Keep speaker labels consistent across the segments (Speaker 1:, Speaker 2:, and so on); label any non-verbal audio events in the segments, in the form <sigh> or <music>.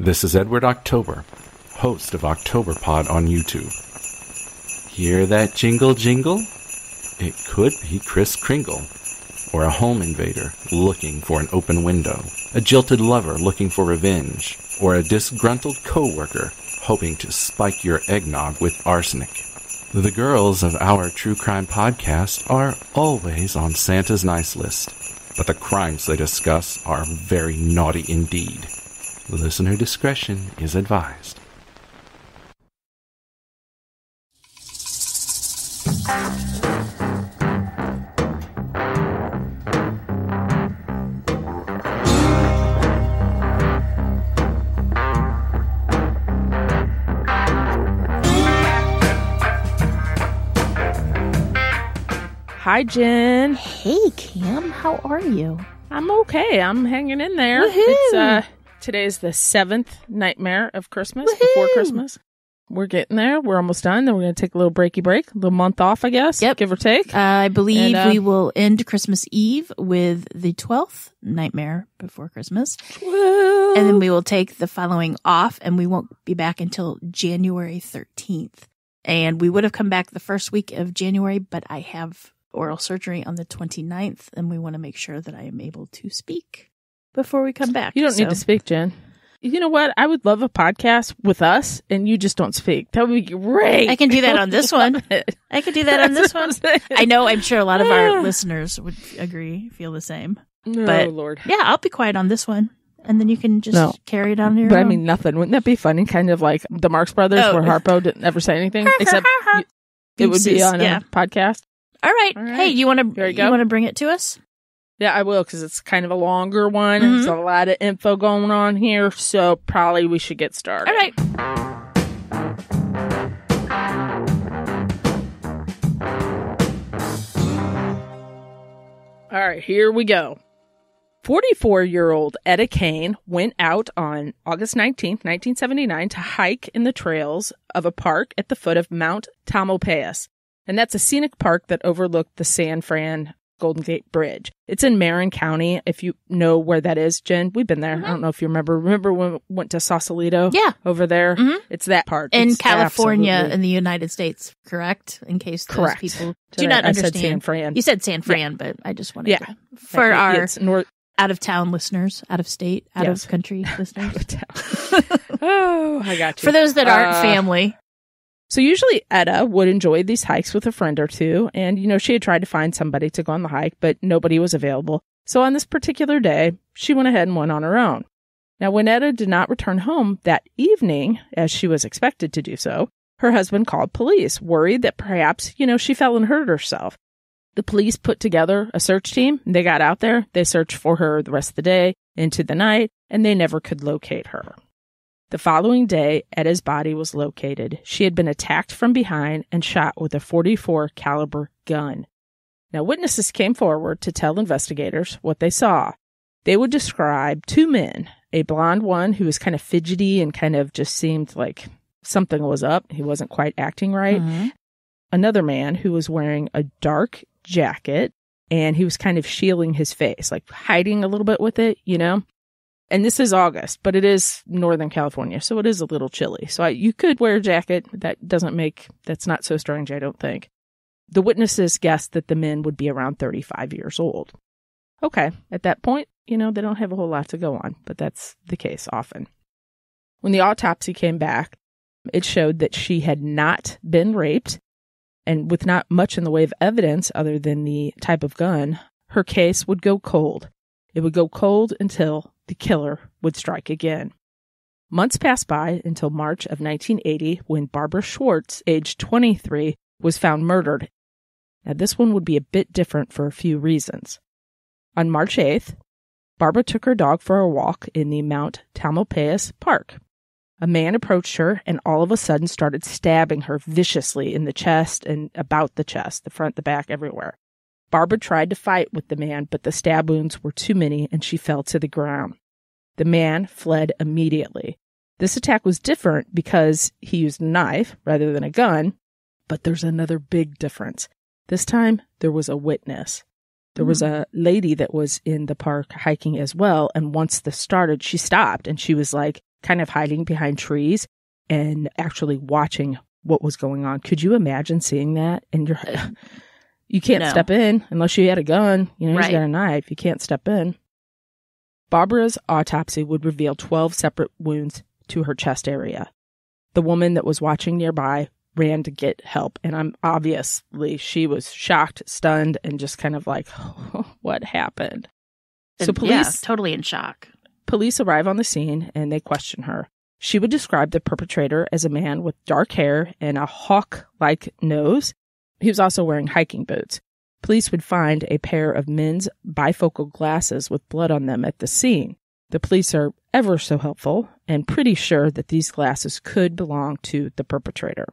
Speaker 1: This is Edward October, host of October Pod on YouTube. Hear that jingle jingle? It could be Chris Kringle, or a home invader looking for an open window, a jilted lover looking for revenge, or a disgruntled coworker hoping to spike your eggnog with arsenic. The girls of our true crime podcast are always on Santa's nice
Speaker 2: list, but the crimes they discuss are very naughty indeed.
Speaker 1: Listener discretion is advised. Hi, Jen. Hey, Kim. How are you? I'm okay. I'm hanging in there. Woo-hoo. It's uh, Today is the seventh nightmare of Christmas Woo-hoo! before Christmas. We're getting there. We're almost done. Then we're going to take a little breaky break, a little month off, I guess. Yep. Give or take. Uh, I believe and, uh, we will end Christmas
Speaker 2: Eve with the 12th nightmare before Christmas. And then we will take the following off and we won't be back until January 13th. And we would have come back the first week of January, but I have oral surgery on the 29th and we want to make sure that I am able to speak before
Speaker 1: we come back. You don't so. need to speak, Jen. You know what? I would love a podcast with us, and you just don't speak. That would be great. I can do that on this <laughs> one.
Speaker 2: I can do that on this one. I know. I'm
Speaker 1: sure a lot of our <sighs> listeners would
Speaker 2: agree, feel the same. No, but Lord. Yeah, I'll be quiet on this one and then you can just no. carry it on your. But own. I mean,
Speaker 1: nothing. Wouldn't that be funny? Kind of like the Marx Brothers, oh. where Harpo didn't ever say anything, except it would be on yeah. a podcast.
Speaker 2: All right. All right. Hey, you want to you, you want to bring it to us?
Speaker 1: Yeah, I will because it's kind of a longer one. Mm-hmm. There's a lot of info going on here, so probably we should get started. All right. All right, here we go. 44 year old Etta Kane went out on August 19, 1979, to hike in the trails of a park at the foot of Mount Tamalpais. And that's a scenic park that overlooked the San Fran Golden Gate Bridge. It's in Marin County. If you know where that is, Jen, we've been there. Mm-hmm. I don't know if you remember. Remember when we went to Sausalito? Yeah, over there. Mm-hmm. It's that part in it's California absolutely... in the United States.
Speaker 2: Correct. In case correct. people do not I understand. San Fran. You said San Fran, yeah. but I just wanted yeah. to, for yeah, our out of town listeners, out of state, out yes. <laughs> of country listeners. Of
Speaker 1: <laughs> oh, I got you. For those that aren't uh, family, so usually Etta would enjoy these hikes with a friend or two, and you know, she had tried to find somebody to go on the hike, but nobody was available. So on this particular day, she went ahead and went on her own. Now, when Etta did not return home that evening, as she was expected to do so, her husband called police, worried that perhaps, you know, she fell and hurt herself. The police put together a search team. They got out there, they searched for her the rest of the day into the night, and they never could locate her. The following day, Etta's body was located. She had been attacked from behind and shot with a 44 caliber gun. Now witnesses came forward to tell investigators what they saw. They would describe two men, a blonde one who was kind of fidgety and kind of just seemed like something was up. He wasn't quite acting right. Mm-hmm. Another man who was wearing a dark jacket and he was kind of shielding his face, like hiding a little bit with it, you know? and this is August, but it is Northern California, so it is a little chilly. So I, you could wear a jacket. That doesn't make, that's not so strange, I don't think. The witnesses guessed that the men would be around 35 years old. Okay, at that point, you know, they don't have a whole lot to go on, but that's the case often. When the autopsy came back, it showed that she had not been raped, and with not much in the way of evidence other than the type of gun, her case would go cold. It would go cold until the killer would strike again. Months passed by until March of 1980 when Barbara Schwartz, aged 23, was found murdered. Now, this one would be a bit different for a few reasons. On March 8th, Barbara took her dog for a walk in the Mount Tamalpais Park. A man approached her and all of a sudden started stabbing her viciously in the chest and about the chest, the front, the back, everywhere. Barbara tried to fight with the man, but the stab wounds were too many and she fell to the ground. The man fled immediately. This attack was different because he used a knife rather than a gun, but there's another big difference. This time there was a witness. There mm-hmm. was hmm. a lady that was in the park hiking as well. And once this started, she stopped and she was like kind of hiding behind trees and actually watching what was going on. Could you imagine seeing that? And you're, <laughs> you can't no. step in unless you had a gun. You know, right. he's got a knife. You can't step in. Barbara's autopsy would reveal 12 separate wounds to her chest area. The woman that was watching nearby ran to get help. And I'm obviously, she was shocked, stunned, and just kind of like, oh, <laughs> what happened? And so police yeah, totally in shock. Police arrive on the scene and they question her. She would describe the perpetrator as a man with dark hair and a hawk like nose. He was also wearing hiking boots. Police would find a pair of men's bifocal glasses with blood on them at the scene. The police are ever so helpful and pretty sure that these glasses could belong to the perpetrator.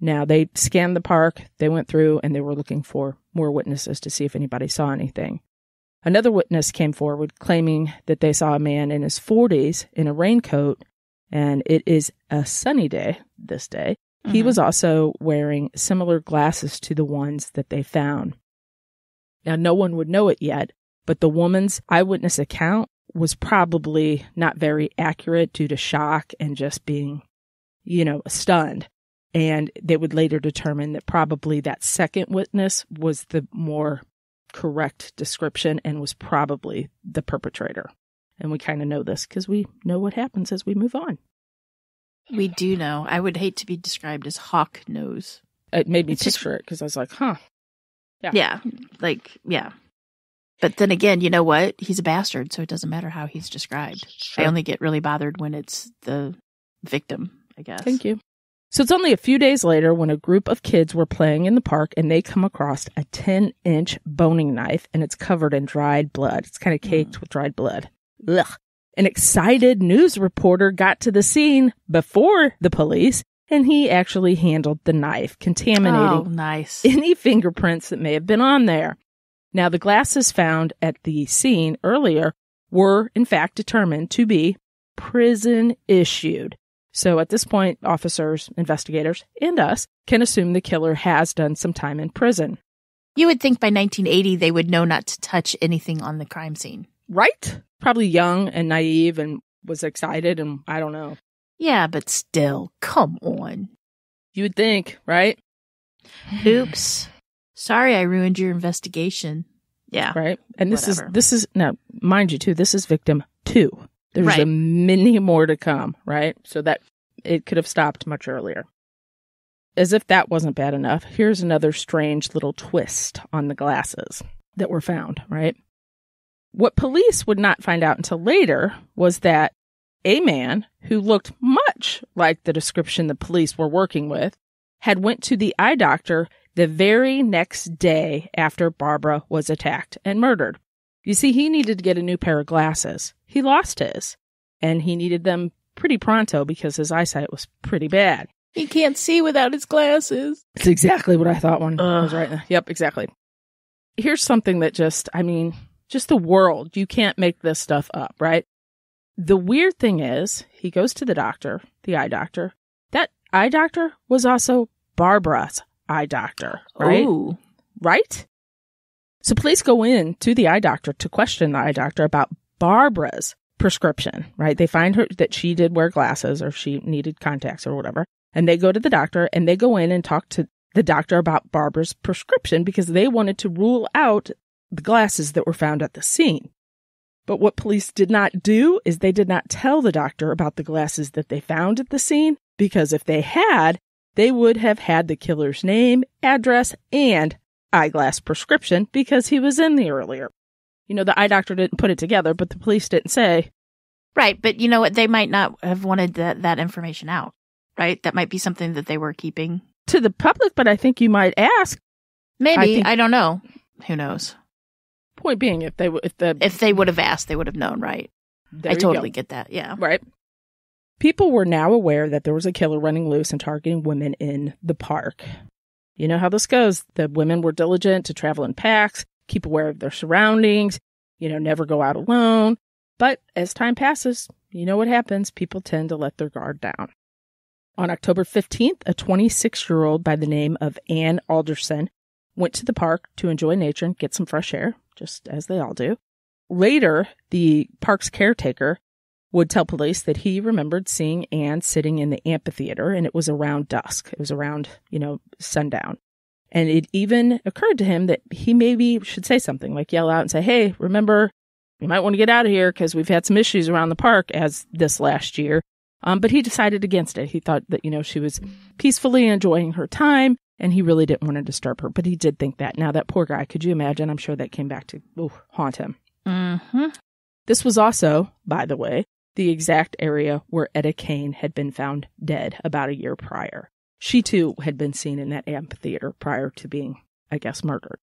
Speaker 1: Now, they scanned the park, they went through, and they were looking for more witnesses to see if anybody saw anything. Another witness came forward claiming that they saw a man in his 40s in a raincoat, and it is a sunny day this day. Mm-hmm. He was also wearing similar glasses to the ones that they found. Now, no one would know it yet, but the woman's eyewitness account was probably not very accurate due to shock and just being, you know, stunned. And they would later determine that probably that second witness was the more correct description and was probably the perpetrator. And we kind of know this because we know what happens as we move on.
Speaker 2: We do know. I would hate to be described as hawk nose. It made me picture it because I was like, huh, yeah. Yeah. Like, yeah. But then again, you know what? He's a bastard, so it doesn't matter how he's described. Sure. I only get really bothered when it's the victim, I guess. Thank you.
Speaker 1: So it's only a few days later when a group of kids were playing in the park and they come across a 10 inch boning knife and it's covered in dried blood. It's kind of hmm. caked mm. with dried blood. Ugh. An excited news reporter got to the scene before the police and he actually handled the knife, contaminating oh, nice. <laughs> any fingerprints that may have been on there. Now, the glasses found at the scene earlier were, in fact, determined to be prison issued. So at this point, officers, investigators, and us can assume the killer has done some time in prison. You would think by 1980 they would know not to touch anything on the crime scene. Right? Probably young and naive and was excited and I don't know.
Speaker 2: Yeah, but still, come on.
Speaker 1: You would think, right?
Speaker 2: Oops. Sorry I ruined your investigation. Yeah. Right. And this whatever. is this is
Speaker 1: now, mind you too, this is victim two. There's right. a many more to come, right? So that it could have stopped much earlier. As if that wasn't bad enough, here's another strange little twist on the glasses that were found, right? What police would not find out until later was that a man who looked much like the description the police were working with had went to the eye doctor the very next day after Barbara was attacked and murdered. You see, he needed to get a new pair of glasses. He lost his, and he needed them pretty pronto because his eyesight was pretty bad.
Speaker 2: He can't see without his glasses.
Speaker 1: That's exactly what I thought when I was right. Yep, exactly. Here's something that just, I mean, just the world. You can't make this stuff up, right? The weird thing is, he goes to the doctor, the eye doctor. That eye doctor was also Barbara's eye doctor, right? Ooh. Right? So police go in to the eye doctor to question the eye doctor about Barbara's prescription, right? They find her that she did wear glasses or she needed contacts or whatever. And they go to the doctor and they go in and talk to the doctor about Barbara's prescription because they wanted to rule out the glasses that were found at the scene. But what police did not do is they did not tell the doctor about the glasses that they found at the scene, because if they had, they would have had the killer's name, address, and eyeglass prescription because he was in the earlier. You know, the eye doctor didn't put it together, but the police didn't say. Right, but you know what? They might not
Speaker 2: have wanted that, that information out, right? That might be something that they were keeping to the public, but I think you might ask. Maybe. I, think, I don't know. Who knows? Point being, if they if the if they would have asked, they would have known, right?
Speaker 1: There I totally go.
Speaker 2: get that. Yeah. Right.
Speaker 1: People were now aware that there was a killer running loose and targeting women in the park. You know how this goes. The women were diligent to travel in packs, keep aware of their surroundings, you know, never go out alone. But as time passes, you know what happens. People tend to let their guard down. On October 15th, a 26 year old by the name of Anne Alderson went to the park to enjoy nature and get some fresh air just as they all do. Later, the park's caretaker would tell police that he remembered seeing Anne sitting in the amphitheater and it was around dusk. It was around, you know, sundown. And it even occurred to him that he maybe should say something like yell out and say, Hey, remember, you might want to get out of here because we've had some issues around the park as this last year. Um, but he decided against it. He thought that, you know, she was peacefully enjoying her time. And he really didn't want to disturb her, but he did think that. Now, that poor guy, could you imagine? I'm sure that came back to ooh, haunt him. Mm-hmm. This was also, by the way, the exact area where Etta Kane had been found dead about a year prior. She too had been seen in that amphitheater prior to being, I guess, murdered.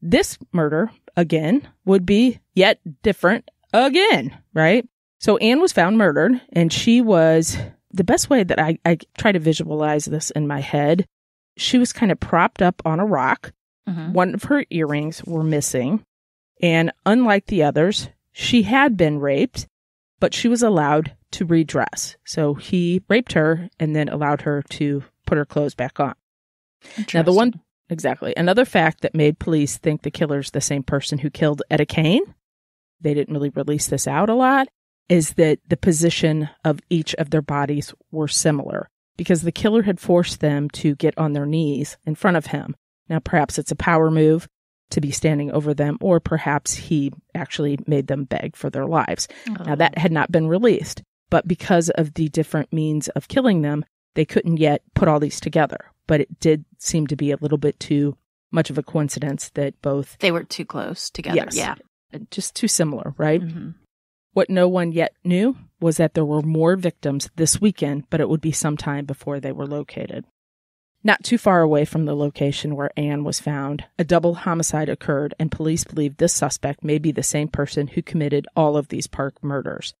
Speaker 1: This murder, again, would be yet different again, right? So Anne was found murdered, and she was the best way that I, I try to visualize this in my head she was kind of propped up on a rock. Mm-hmm. One of her earrings were missing. And unlike the others, she had been raped, but she was allowed to redress. So he raped her and then allowed her to put her clothes back on. Now, the one exactly another fact that made police think the killer's the same person who killed Etta Kane, they didn't really release this out a lot, is that the position of each of their bodies were similar because the killer had forced them to get on their knees in front of him. Now, perhaps it's a power move to be standing over them, or perhaps he actually made them beg for their lives. Oh. Now, that oh. had not been released, but because of the different means of killing them, they couldn't yet put all these together. But it did seem to be a little bit too much of a coincidence that both.
Speaker 2: They were too close together. Yes. Yeah.
Speaker 1: Just too similar, right? Mm-hmm. What no one yet knew was that there were more victims this weekend, but it would be some time before they were located. Not too far away from the location where Anne was found, a double homicide occurred, and police believe this suspect may be the same person who committed all of these park murders.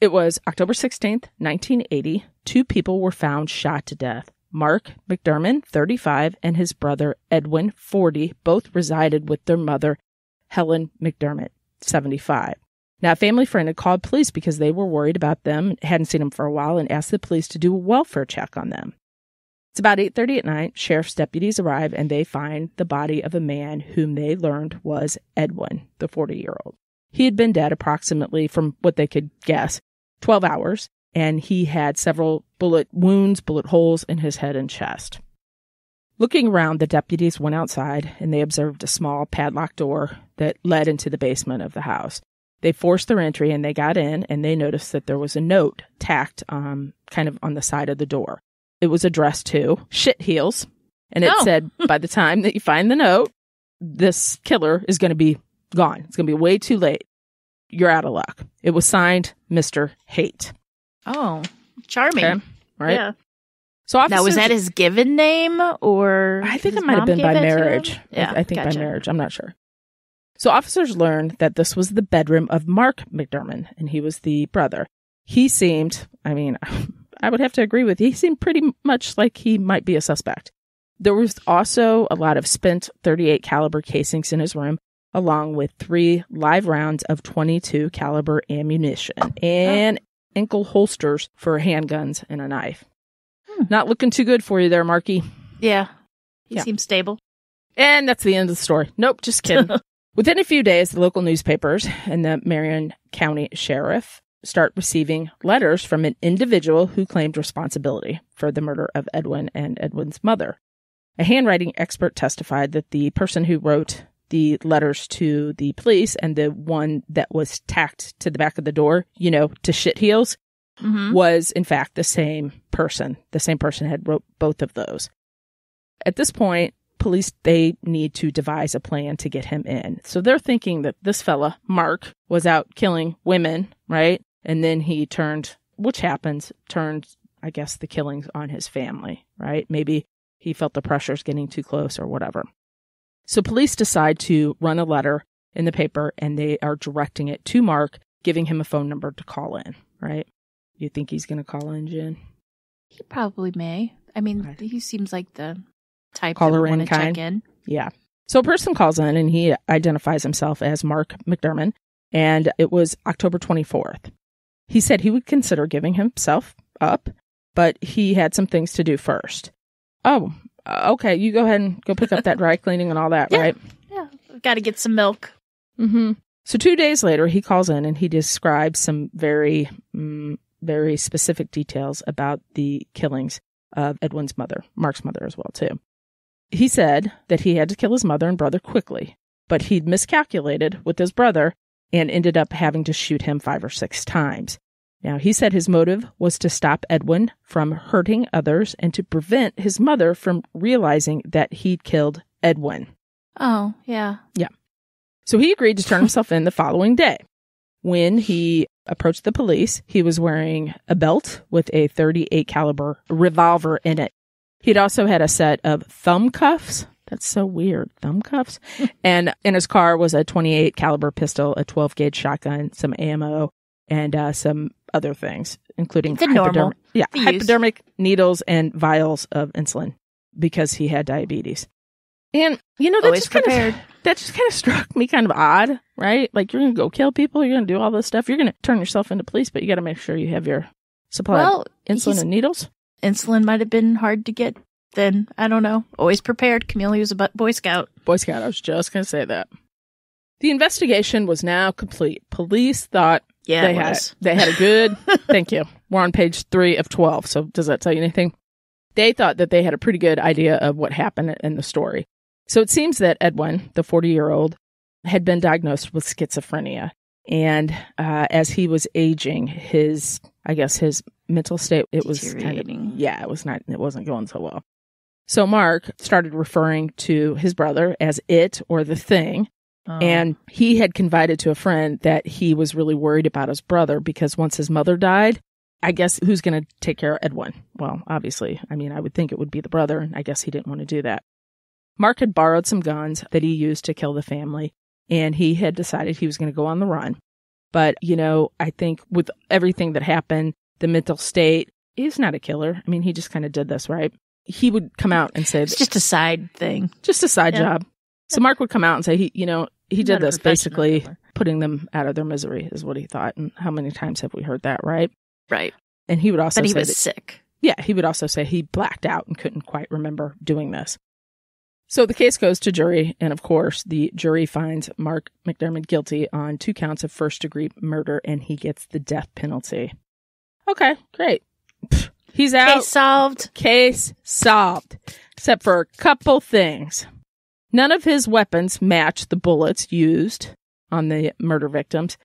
Speaker 1: It was October 16th, 1980. Two people were found shot to death. Mark McDermott, 35, and his brother Edwin, 40, both resided with their mother, Helen McDermott, 75. Now, a family friend had called police because they were worried about them, hadn't seen them for a while, and asked the police to do a welfare check on them. It's about 8:30 at night. Sheriff's deputies arrive and they find the body of a man whom they learned was Edwin, the 40-year-old. He had been dead approximately from what they could guess, 12 hours, and he had several bullet wounds, bullet holes in his head and chest. Looking around, the deputies went outside and they observed a small padlocked door that led into the basement of the house they forced their entry and they got in and they noticed that there was a note tacked um, kind of on the side of the door. It was addressed to Shit Heels. And it oh. said, <laughs> by the time that you find the note, this killer is going to be gone. It's going to be way too late. You're out of luck. It was signed Mr. Hate.
Speaker 2: Oh, charming. Okay,
Speaker 1: right? Yeah. So officers, now was that his
Speaker 2: given name or
Speaker 1: I think it might have been by marriage. Yeah, I, I think gotcha. by marriage. I'm not sure. So officers learned that this was the bedroom of Mark McDermott, and he was the brother. He seemed, I mean, <laughs> I would have to agree with you, he seemed pretty much like he might be a suspect. There was also a lot of spent 38 caliber casings in his room, along with three live rounds of 22 caliber ammunition and ankle holsters for handguns and a knife. Hmm. Not looking too good for you there, Marky. Yeah.
Speaker 2: He yeah. seems stable.
Speaker 1: And that's the end of the story. Nope, just kidding. <laughs> Within a few days, the local newspapers and the Marion County Sheriff start receiving letters from an individual who claimed responsibility for the murder of Edwin and Edwin's mother. A handwriting expert testified that the person who wrote the letters to the police and the one that was tacked to the back of the door, you know, to shit heels, mm-hmm. was in fact the same person. The same person had wrote both of those. At this point, police they need to devise a plan to get him in. So they're thinking that this fella, Mark, was out killing women, right? And then he turned, which happens, turned I guess the killings on his family, right? Maybe he felt the pressures getting too close or whatever. So police decide to run a letter in the paper and they are directing it to Mark, giving him a phone number to call in, right? You think he's going to call in, Jen?
Speaker 2: He probably may. I mean, he seems like the
Speaker 1: type caller in kind. Check in. Yeah. So a person calls in and he identifies himself as Mark McDermott, and it was October 24th. He said he would consider giving himself up, but he had some things to do first. Oh, uh, okay. You go ahead and go pick up that dry <laughs> cleaning and all that, yeah, right?
Speaker 2: Yeah. Got to get some milk. Mm-hmm.
Speaker 1: So two days later, he calls in and he describes some very, mm, very specific details about the killings of Edwin's mother, Mark's mother as well too. He said that he had to kill his mother and brother quickly, but he'd miscalculated with his brother and ended up having to shoot him five or six times. Now, he said his motive was to stop Edwin from hurting others and to prevent his mother from realizing that he'd killed Edwin.
Speaker 2: Oh, yeah.
Speaker 1: Yeah. So he agreed to turn himself in the following day. When he approached the police, he was wearing a belt with a 38 caliber revolver in it. He'd also had a set of thumb cuffs. That's so weird. Thumb cuffs. <laughs> and in his car was a 28 caliber pistol, a 12 gauge shotgun, some ammo, and uh, some other things, including the hypoderm- normal. Yeah, hypodermic needles and vials of insulin because he had diabetes. And you know, that just Kind of, <laughs> that just kind of struck me kind of odd, right? Like you're gonna go kill people, you're gonna do all this stuff, you're gonna turn yourself into police, but you got to make sure you have your supply well, of insulin and
Speaker 2: needles insulin might have been hard to get then. I don't know.
Speaker 1: Always prepared. Camille was a Boy Scout. Boy Scout. I was just going to say that. The investigation was now complete. Police thought yeah, they had they had a good. <laughs> thank you. We're on page three of twelve. So does that tell you anything? They thought that they had a pretty good idea of what happened in the story. So it seems that Edwin, the forty-year-old, had been diagnosed with schizophrenia. And uh, as he was aging, his, I guess, his mental state, it was kind of, yeah, it was not, it wasn't going so well. So Mark started referring to his brother as it or the thing. Oh. And he had confided to a friend that he was really worried about his brother because once his mother died, I guess who's going to take care of Edwin? Well, obviously, I mean, I would think it would be the brother, and I guess he didn't want to do that. Mark had borrowed some guns that he used to kill the family, and he had decided he was going to go on the run. But, you know, I think with everything that happened, the mental state, he's not a killer. I mean, he just kind of did this, right? He would come out and say, It's just a side thing, just a side yeah. job. So Mark would come out and say, he, you know, he did this basically putting them out of their misery is what he thought. And how many times have we heard that, right? Right. And he would also but he was that, sick. Yeah, he would also say he blacked out and couldn't quite remember doing this. So the case goes to jury, and of course, the jury finds Mark McDermott guilty on two counts of first degree murder, and he gets the death penalty. Okay, great. he's out. Case solved. Case solved. Except for a couple things. None of his weapons match the bullets used on the murder victims.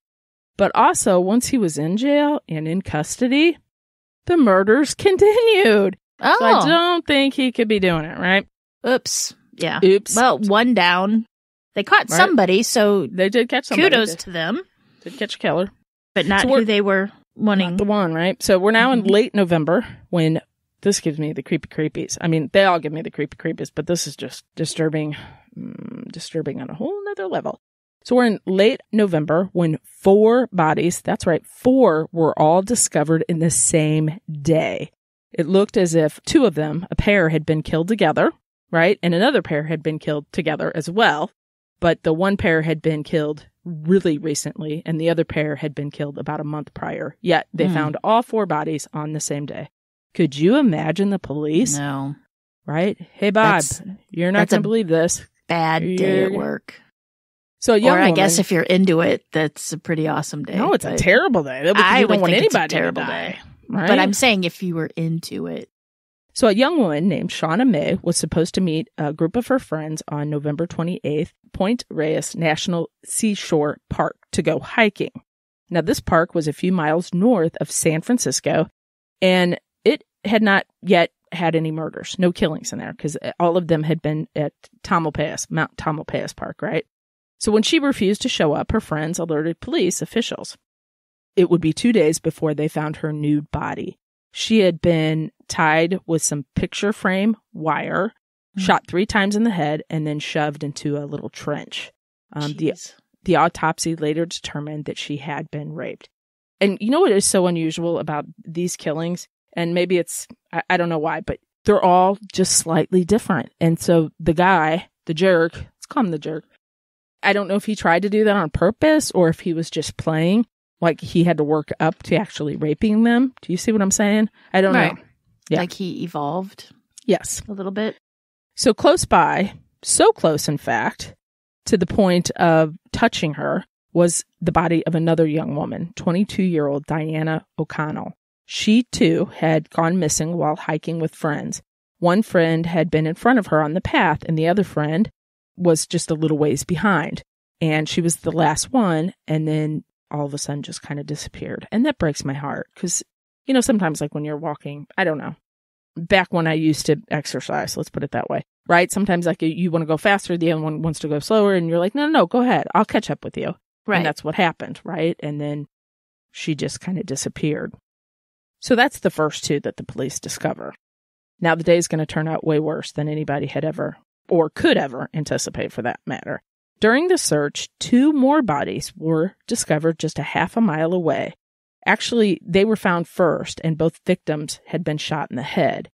Speaker 1: But also, once he was in jail and in custody, the murders <laughs> continued. Oh. So I oh. don't think he could be doing it, right?
Speaker 2: Oops. Yeah. Oops. Well, one down. They caught right. somebody, so they did catch somebody. Kudos to them. Did catch a killer, but not so who they were
Speaker 1: wanting. Not the one, right? So we're now in mm-hmm. late November when this gives me the creepy creepies. I mean, they all give me the creepy creepies, but this is just disturbing, mm, disturbing on a whole nother level. So we're in late November when four bodies, that's right, four were all discovered in the same day. It looked as if two of them, a pair, had been killed together right? And another pair had been killed together as well. But the one pair had been killed really recently, and the other pair had been killed about a month prior. Yet they mm. found all four bodies on the same day. Could you imagine the police? No. Right? Hey, Bob, that's, you're not going to believe this. Bad you're... day at work. So, yeah, I woman, guess if you're into
Speaker 2: it, that's a pretty awesome day. No, it's a terrible
Speaker 1: day. I don't want anybody a terrible to die. Day,
Speaker 2: right? But I'm saying
Speaker 1: if you were into it, so, a young woman named Shauna May was supposed to meet a group of her friends on November 28th, Point Reyes National Seashore Park, to go hiking. Now, this park was a few miles north of San Francisco, and it had not yet had any murders, no killings in there, because uh, all of them had been at Tommel Pass, Mount Tommel Pass Park, right? So, when she refused to show up, her friends alerted police officials. It would be two days before they found her nude body. She had been tied with some picture frame wire, mm-hmm. shot three times in the head, and then shoved into a little trench. Um, the the autopsy later determined that she had been raped. And you know what is so unusual about these killings? And maybe it's I, I don't know why, but they're all just slightly different. And so the guy, the jerk, let's call him the jerk. I don't know if he tried to do that on purpose or if he was just playing, like he had to work up to actually raping them. Do you see what I'm saying? I don't right. know. Yeah. Like he evolved. Yes. A little bit. So close by, so close in fact, to the point of touching her was the body of another young woman, 22 year old Diana O'Connell. She too had gone missing while hiking with friends. One friend had been in front of her on the path, and the other friend was just a little ways behind. And she was the last one, and then all of a sudden just kind of disappeared. And that breaks my heart because you know, sometimes like when you're walking, I don't know. Back when I used to exercise, let's put it that way, right? Sometimes like you want to go faster, the other one wants to go slower, and you're like, no, no, no, go ahead. I'll catch up with you. Right. And that's what happened, right? And then she just kind of disappeared. So that's the first two that the police discover. Now the day is going to turn out way worse than anybody had ever or could ever anticipate for that matter. During the search, two more bodies were discovered just a half a mile away Actually, they were found first, and both victims had been shot in the head.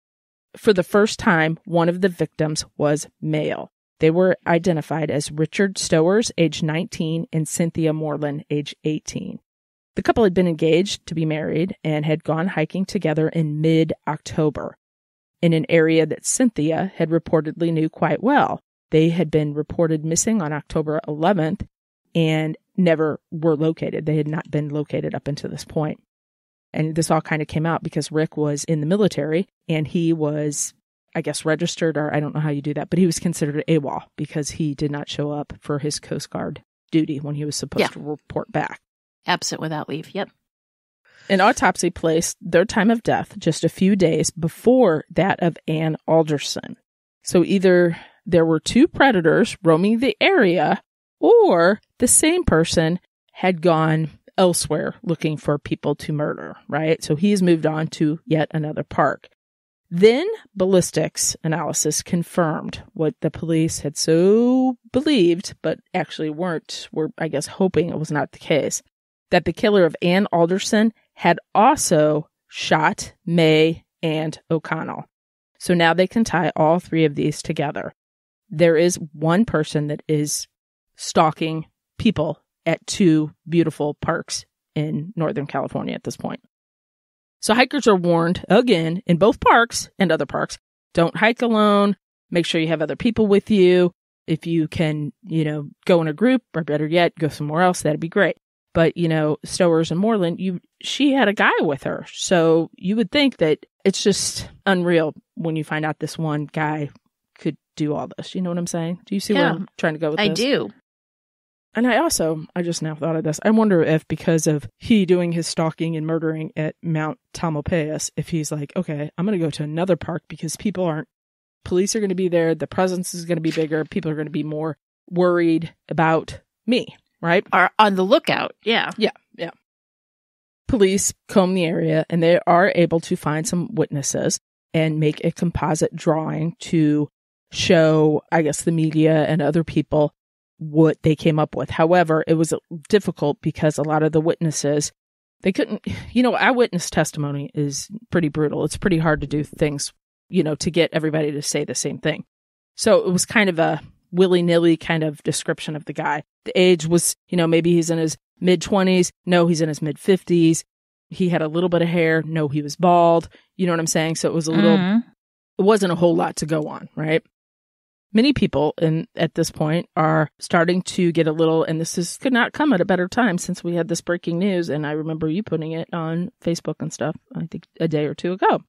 Speaker 1: For the first time, one of the victims was male. They were identified as Richard Stowers, age 19, and Cynthia Moreland, age 18. The couple had been engaged to be married and had gone hiking together in mid October in an area that Cynthia had reportedly knew quite well. They had been reported missing on October 11th, and never were located. They had not been located up until this point. And this all kind of came out because Rick was in the military and he was, I guess, registered, or I don't know how you do that, but he was considered AWOL because he did not show up for his Coast Guard duty when he was supposed yeah. to report back. Absent without leave. Yep. An autopsy placed their time of death just a few days before that of Anne Alderson. So either there were two predators roaming the area or the same person had gone elsewhere looking for people to murder, right? So he's moved on to yet another park. Then ballistics analysis confirmed what the police had so believed, but actually weren't, were, I guess, hoping it was not the case, that the killer of Ann Alderson had also shot May and O'Connell. So now they can tie all three of these together. There is one person that is stalking people at two beautiful parks in Northern California at this point. So hikers are warned again in both parks and other parks don't hike alone. Make sure you have other people with you. If you can, you know, go in a group or better yet, go somewhere else, that'd be great. But, you know, Stowers and Moreland, you, she had a guy with her. So you would think that it's just unreal when you find out this one guy could do all this. You know what I'm saying? Do you see yeah, where I'm trying to go with I this? I do. And I also, I just now thought of this. I wonder if because of he doing his stalking and murdering at Mount Tamalpais, if he's like, okay, I'm going to go to another park because people aren't, police are going to be there. The presence is going to be bigger. People are going to be more worried about me, right? Are on the lookout. Yeah. Yeah. Yeah. Police comb the area and they are able to find some witnesses and make a composite drawing to show, I guess, the media and other people what they came up with. However, it was difficult because a lot of the witnesses they couldn't you know eyewitness testimony is pretty brutal it's pretty hard to do things you know to get everybody to say the same thing so it was kind of a willy-nilly kind of description of the guy the age was you know maybe he's in his mid-20s no he's in his mid-50s he had a little bit of hair no he was bald you know what i'm saying so it was a little mm-hmm. it wasn't a whole lot to go on right many people in at this point are starting to get a little and this is could not come at a better time since we had this breaking news and I remember you putting it on Facebook and stuff I think a day or two ago.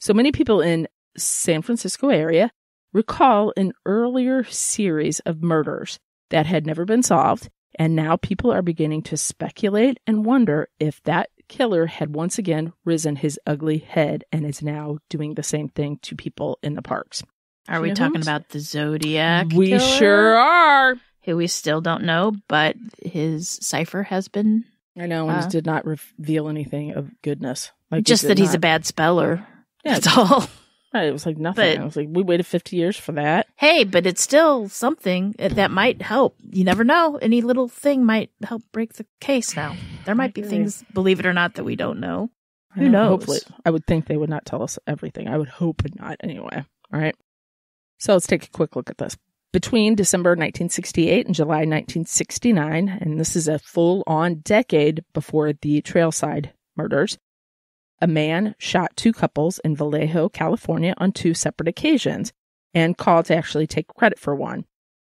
Speaker 1: So many people in San Francisco area recall an earlier series of murders that had never been solved and now people are beginning to speculate and wonder if that killer had once again risen his ugly head and is now doing the same thing to people in the parks.
Speaker 2: Are we talking about
Speaker 1: the Zodiac? We killer? sure
Speaker 2: are. Who we still don't know, but his
Speaker 1: cipher has been. I know, and uh, did not reveal anything of goodness. Like just he that not. he's a bad speller. Yeah, that's all. Right, it was like nothing. But, I was like, we waited 50 years for that. Hey,
Speaker 2: but it's still something that might help. You never know. Any little thing might help break the case now. There might be <sighs> things, believe it or not, that we don't know. Who knows? Hopefully.
Speaker 1: I would think they would not tell us everything. I would hope not, anyway. All right. So let's take a quick look at this. Between December 1968 and July 1969, and this is a full on decade before the Trailside murders, a man shot two couples in Vallejo, California on two separate occasions and called to actually take credit for one.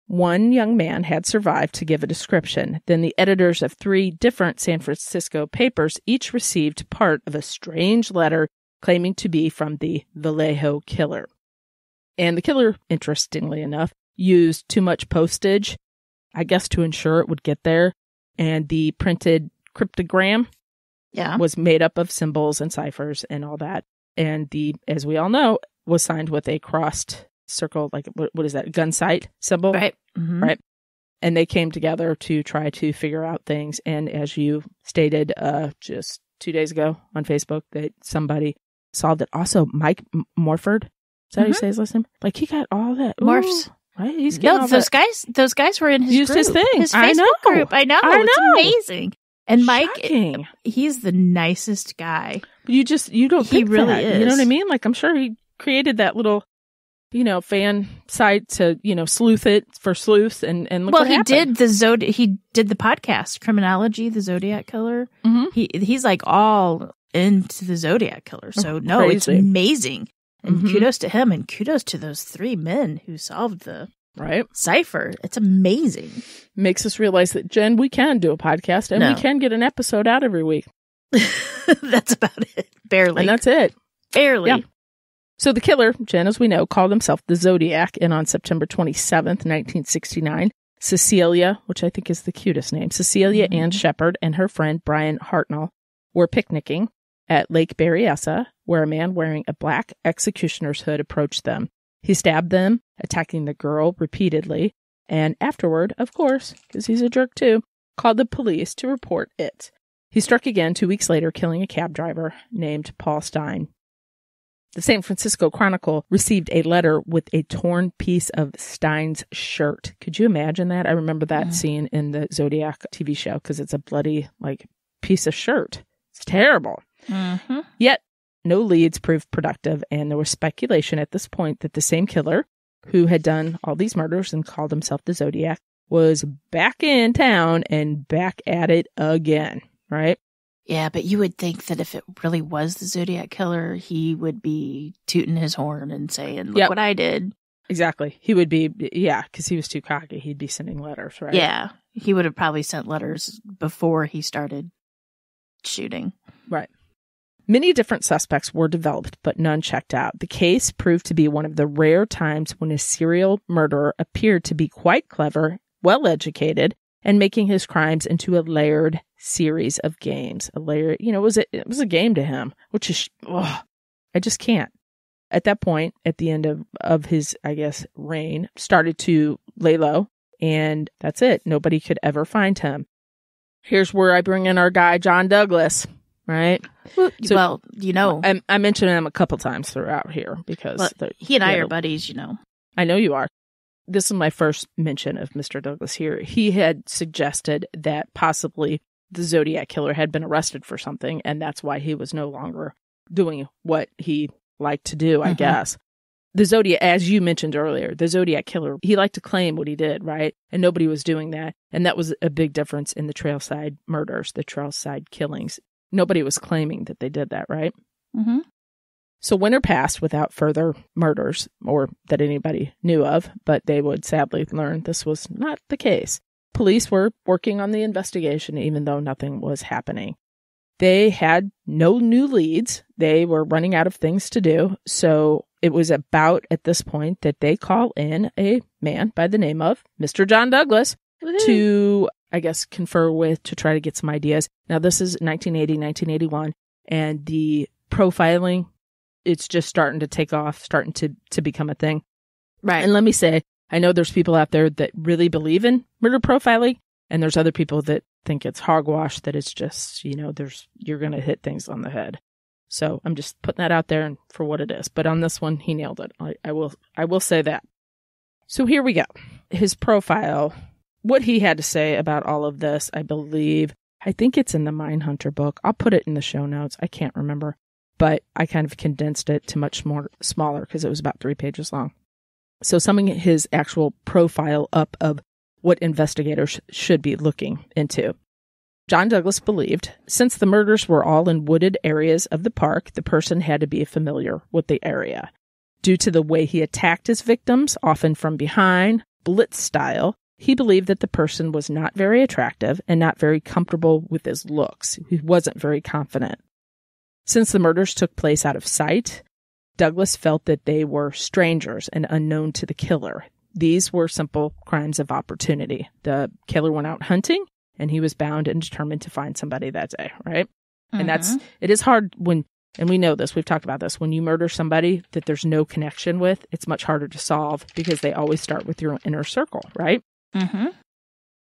Speaker 1: One young man had survived to give a description. Then the editors of three different San Francisco papers each received part of a strange letter claiming to be from the Vallejo killer. And the killer, interestingly enough, used too much postage, I guess to ensure it would get there. And the printed cryptogram yeah. was made up of symbols and ciphers and all that. And the, as we all know, was signed with a crossed circle, like what is that, gun sight symbol? Right. Mm-hmm. Right. And they came together to try to figure out things. And as you stated uh, just two days ago on Facebook, that somebody solved it. Also, Mike Morford, is that mm-hmm. how you mm-hmm. say his last name? Like he got all that ooh, morphs.
Speaker 2: Right? He's no, those that. guys. Those guys were in his used group, his thing. His Facebook I know. group. I know. I know. It's amazing. And Mike, Shocking. he's the nicest guy. You just you don't. He really that, is. You know what I mean? Like I'm
Speaker 1: sure he created that little, you know, fan site to you know sleuth it for sleuths and and well, he happened.
Speaker 2: did the zod. He did the podcast criminology, the Zodiac Killer.
Speaker 1: Mm-hmm. He he's like all into the Zodiac Killer. So oh, no, crazy. it's
Speaker 2: amazing. And mm-hmm. kudos to him and kudos to those three men who solved the
Speaker 1: right cipher. It's amazing. Makes us realize that Jen, we can do a podcast and no. we can get an episode out every week. <laughs> that's about it. Barely. And that's it. Barely. Yeah. So the killer, Jen, as we know, called himself the Zodiac, and on September 27th, 1969, Cecilia, which I think is the cutest name, Cecilia mm-hmm. Ann Shepard and her friend Brian Hartnell were picnicking at Lake Berryessa, where a man wearing a black executioner's hood approached them. He stabbed them, attacking the girl repeatedly, and afterward, of course, because he's a jerk too, called the police to report it. He struck again two weeks later, killing a cab driver named Paul Stein. The San Francisco Chronicle received a letter with a torn piece of Stein's shirt. Could you imagine that? I remember that scene in the Zodiac TV show because it's a bloody, like, piece of shirt. It's terrible. Mm-hmm. Yet, no leads proved productive, and there was speculation at this point that the same killer who had done all these murders and called himself the Zodiac was back in town and back at it again, right? Yeah, but you would think that if it really was the Zodiac killer,
Speaker 2: he would be tooting his horn and saying, "Look yep. what
Speaker 1: I did." Exactly. He would be yeah, cuz he was too cocky. He'd be sending letters, right? Yeah. He would have probably sent letters
Speaker 2: before he started shooting. Right.
Speaker 1: Many different suspects were developed, but none checked out. The case proved to be one of the rare times when a serial murderer appeared to be quite clever, well educated, and making his crimes into a layered series of games. A layer, you know, it was a, it was a game to him, which is, ugh, I just can't. At that point, at the end of, of his, I guess, reign, started to lay low, and that's it. Nobody could ever find him. Here's where I bring in our guy, John Douglas right? Well, so, well you know, I, I, mentioned him a couple times throughout here because well, he and I are a, buddies. You know, I know you are. This is my first mention of Mr. Douglas here. He had suggested that possibly the Zodiac killer had been arrested for something, and that's why he was no longer doing what he liked to do. I mm-hmm. guess the Zodiac, as you mentioned earlier, the Zodiac killer, he liked to claim what he did, right? And nobody was doing that. And that was a big difference in the Trailside murders, the Trailside killings. Nobody was claiming that they did that, right? Mm-hmm. So winter passed without further murders or that anybody knew of, but they would sadly learn this was not the case. Police were working on the investigation even though nothing was happening. They had no new leads. They were running out of things to do. So it was about at this point that they call in a man by the name of Mr. John Douglas Woo-hoo. to I guess, confer with to try to get some ideas. Now, this is 1980, 1981, and the profiling, it's just starting to take off, starting to, to become a thing. Right. And let me say, I know there's people out there that really believe in murder profiling, and there's other people that think it's hogwash, that it's just, you know, there's, you're going to hit things on the head. So I'm just putting that out there and for what it is. But on this one, he nailed it. I, I will, I will say that. So here we go. His profile what he had to say about all of this, I believe. I think it's in the Mindhunter book. I'll put it in the show notes. I can't remember, but I kind of condensed it to much more smaller because it was about three pages long. So, summing his actual profile up of what investigators should be looking into. John Douglas believed since the murders were all in wooded areas of the park, the person had to be familiar with the area. Due to the way he attacked his victims, often from behind, blitz style, he believed that the person was not very attractive and not very comfortable with his looks. He wasn't very confident. Since the murders took place out of sight, Douglas felt that they were strangers and unknown to the killer. These were simple crimes of opportunity. The killer went out hunting and he was bound and determined to find somebody that day, right? Mm-hmm. And that's mm-hmm. it is hard when and we know this, we've talked about this. When you murder somebody that there's no connection with, it's much harder to solve because they always start with your inner circle, right? Mm-hmm.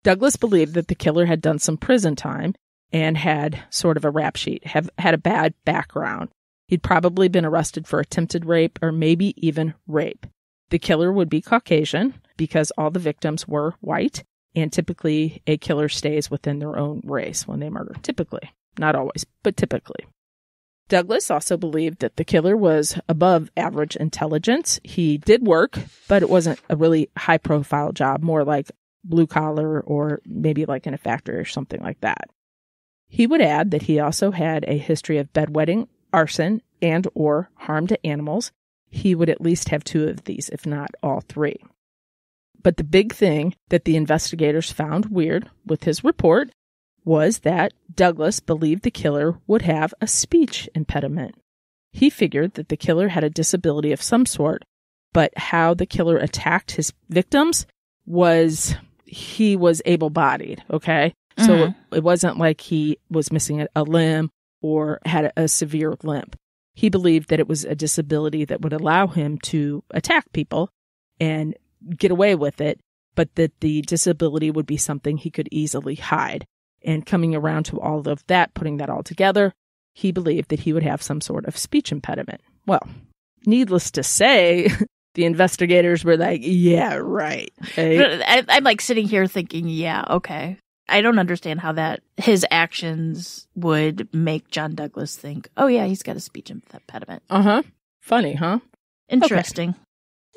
Speaker 1: Douglas believed that the killer had done some prison time and had sort of a rap sheet, have had a bad background. He'd probably been arrested for attempted rape or maybe even rape. The killer would be Caucasian because all the victims were white, and typically a killer stays within their own race when they murder. Typically, not always, but typically. Douglas also believed that the killer was above average intelligence. He did work, but it wasn't a really high profile job, more like blue collar or maybe like in a factory or something like that. He would add that he also had a history of bedwetting, arson, and or harm to animals. He would at least have two of these, if not all three. But the big thing that the investigators found weird with his report was that Douglas believed the killer would have a speech impediment. He figured that the killer had a disability of some sort, but how the killer attacked his victims was he was able bodied. Okay. Mm-hmm. So it, wasn't like he was missing a, limb or had a severe limp. He believed that it was a disability that would allow him to attack people and get away with it, but that the disability would be something he could easily hide. And coming around to all of that, putting that all together, he believed that he would have some sort of speech impediment. Well, needless to say, <laughs> the investigators were like, "Yeah, right." Hey.
Speaker 2: I, am like sitting here thinking, "Yeah, okay." I don't understand how that his actions would make John Douglas think, "Oh yeah, he's got a speech impediment."
Speaker 1: Uh huh. Funny, huh?
Speaker 2: Interesting.
Speaker 1: Okay.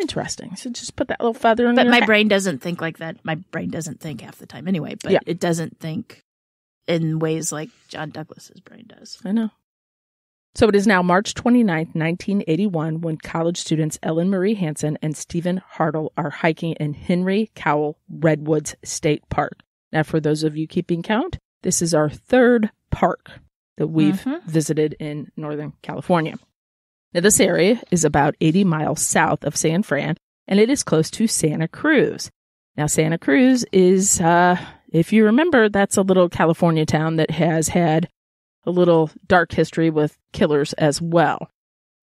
Speaker 1: Interesting. So just put that little feather in. But my hat. brain doesn't
Speaker 2: think like that. My brain doesn't think half the time anyway. But yeah. it doesn't think in ways like John Douglas's brain does.
Speaker 1: I know. So it is now March 29, 1981, when college students Ellen Marie Hansen and Stephen Hartle are hiking in Henry Cowell Redwoods State Park. Now, for those of you keeping count, this is our third park that we've mm-hmm. visited in Northern California. Now, this area is about 80 miles south of San Fran, and it is close to Santa Cruz. Now, Santa Cruz is, uh, if you remember, that's a little California town that has had a little dark history with killers as well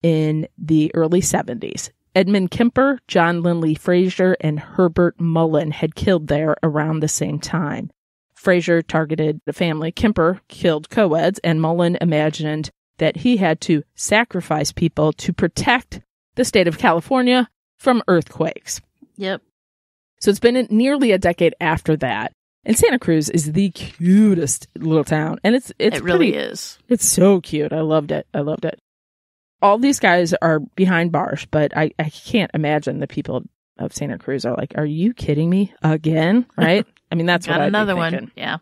Speaker 1: in the early 70s. Edmund Kemper, John Lindley Frazier, and Herbert Mullen had killed there around the same time. Frazier targeted the family. Kemper killed co-eds, and Mullen imagined that he had to sacrifice people to protect the state of California from earthquakes. Yep. So it's been nearly a decade after that and Santa Cruz is the cutest little town. And it's it's It really pretty, is. It's so cute. I loved it. I loved it. All these guys are behind bars, but I, I can't imagine the people of Santa Cruz are like, Are you kidding me? Again? <laughs> Right? I mean that's Got what another one. Yeah.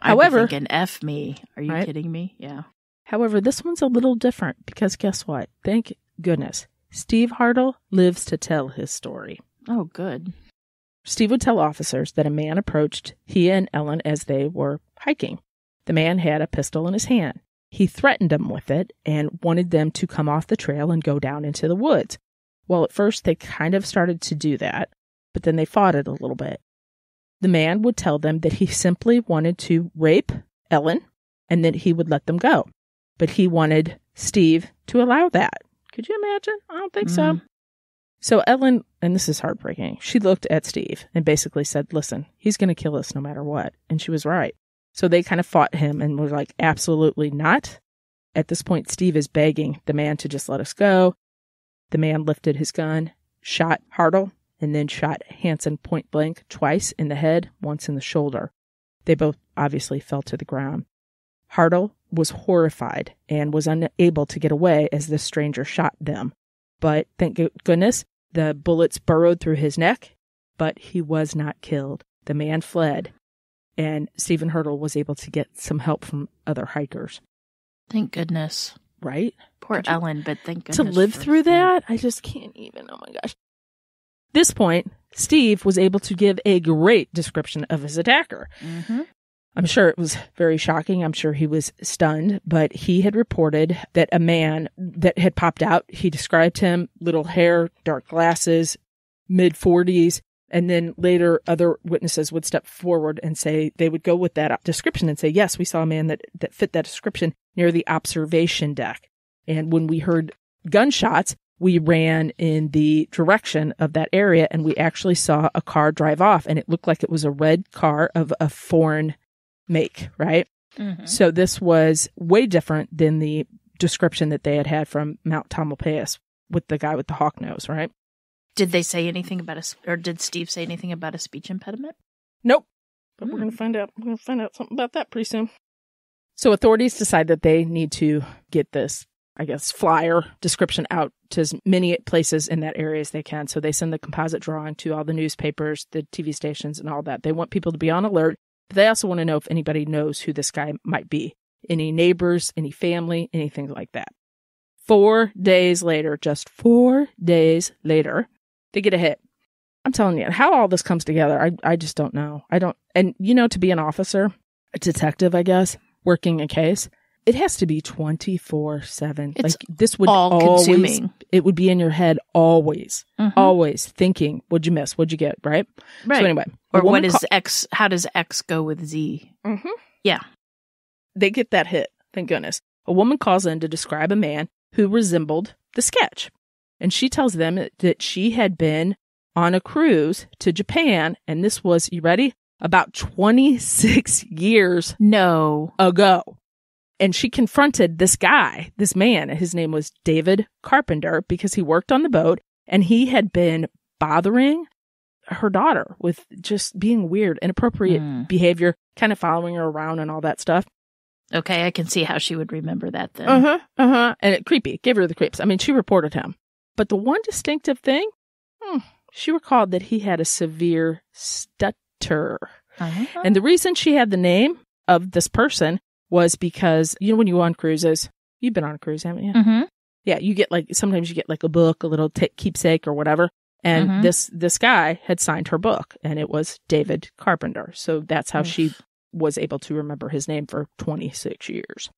Speaker 1: However
Speaker 2: be F me. Are you right? kidding me? Yeah.
Speaker 1: However, this one's a little different because guess what? Thank goodness. Steve Hartle lives to tell his story. Oh good. Steve would tell officers that a man approached he and Ellen as they were hiking. The man had a pistol in his hand. He threatened them with it and wanted them to come off the trail and go down into the woods. Well, at first they kind of started to do that, but then they fought it a little bit. The man would tell them that he simply wanted to rape Ellen and that he would let them go. But he wanted Steve to allow that. Could you imagine? I don't think mm. so. Hmm. So Ellen, and this is heartbreaking, she looked at Steve and basically said, Listen, he's going to kill us no matter what. And she was right. So they kind of fought him and were like, Absolutely not. At this point, Steve is begging the man to just let us go. The man lifted his gun, shot Hartle, and then shot Hanson point blank twice in the head, once in the shoulder. They both obviously fell to the ground. Hartle was horrified and was unable to get away as this stranger shot them. But thank goodness the bullets burrowed through his neck, but he was not killed. The man fled, and Stephen Hurdle was able to get some help from other hikers.
Speaker 2: Thank goodness. Right? Poor Could Ellen, you, but
Speaker 1: thank goodness. To live through that, I just can't even. Oh my gosh. This point, Steve was able to give a great description of his attacker. Mm-hmm. I'm sure it was very shocking. I'm sure he was stunned, but he had reported that a man that had popped out, he described him little hair, dark glasses, mid 40s. And then later, other witnesses would step forward and say they would go with that description and say, yes, we saw a man that, that fit that description near the observation deck. And when we heard gunshots, we ran in the direction of that area and we actually saw a car drive off and it looked like it was a red car of a foreign make, right? Mm-hmm. So this was way different than the description that they had had from Mount Tamalpais with the guy with the hawk nose, right?
Speaker 2: Did they say anything about a or did Steve say anything about a speech impediment?
Speaker 1: Nope. But mm. we're hmm. going to find out. We're going to find out something about that pretty soon. So authorities decide that they need to get this, I guess, flyer description out to as many places in that area as they can. So they send the composite drawing to all the newspapers, the TV stations, and all that. They want people to be on alert but they also want to know if anybody knows who this guy might be any neighbors, any family, anything like that. Four days later, just four days later, they get a hit. I'm telling you, how all this comes together, I, I just don't know. I don't, and you know, to be an officer, a detective, I guess, working a case, it has to be 24 7 like this would all always, consuming it would be in your head always mm-hmm. always thinking what'd you miss what'd you get right right so anyway or what is call-
Speaker 2: x how does x go with z
Speaker 1: mm-hmm. yeah they get that hit thank goodness a woman calls in to describe a man who resembled the sketch and she tells them that she had been on a cruise to japan and this was you ready about 26 years no ago and she confronted this guy, this man. His name was David Carpenter because he worked on the boat and he had been bothering her daughter with just being weird, inappropriate mm. behavior, kind of following her around and all that stuff. Okay, I can see how she would remember that then. Uh huh. Uh huh. And it creepy. Give her the creeps. I mean, she reported him. But the one distinctive thing, hmm, she recalled that he had a severe stutter. Uh-huh. And the reason she had the name of this person was because, you know, when you go on cruises, you've been on a cruise, haven't you? Mm-hmm. Yeah, you get like, sometimes you get like a book, a little t- keepsake or whatever. And mm-hmm. this, this guy had signed her book and it was David Carpenter. So that's how Oof. she was able to remember his name for 26 years.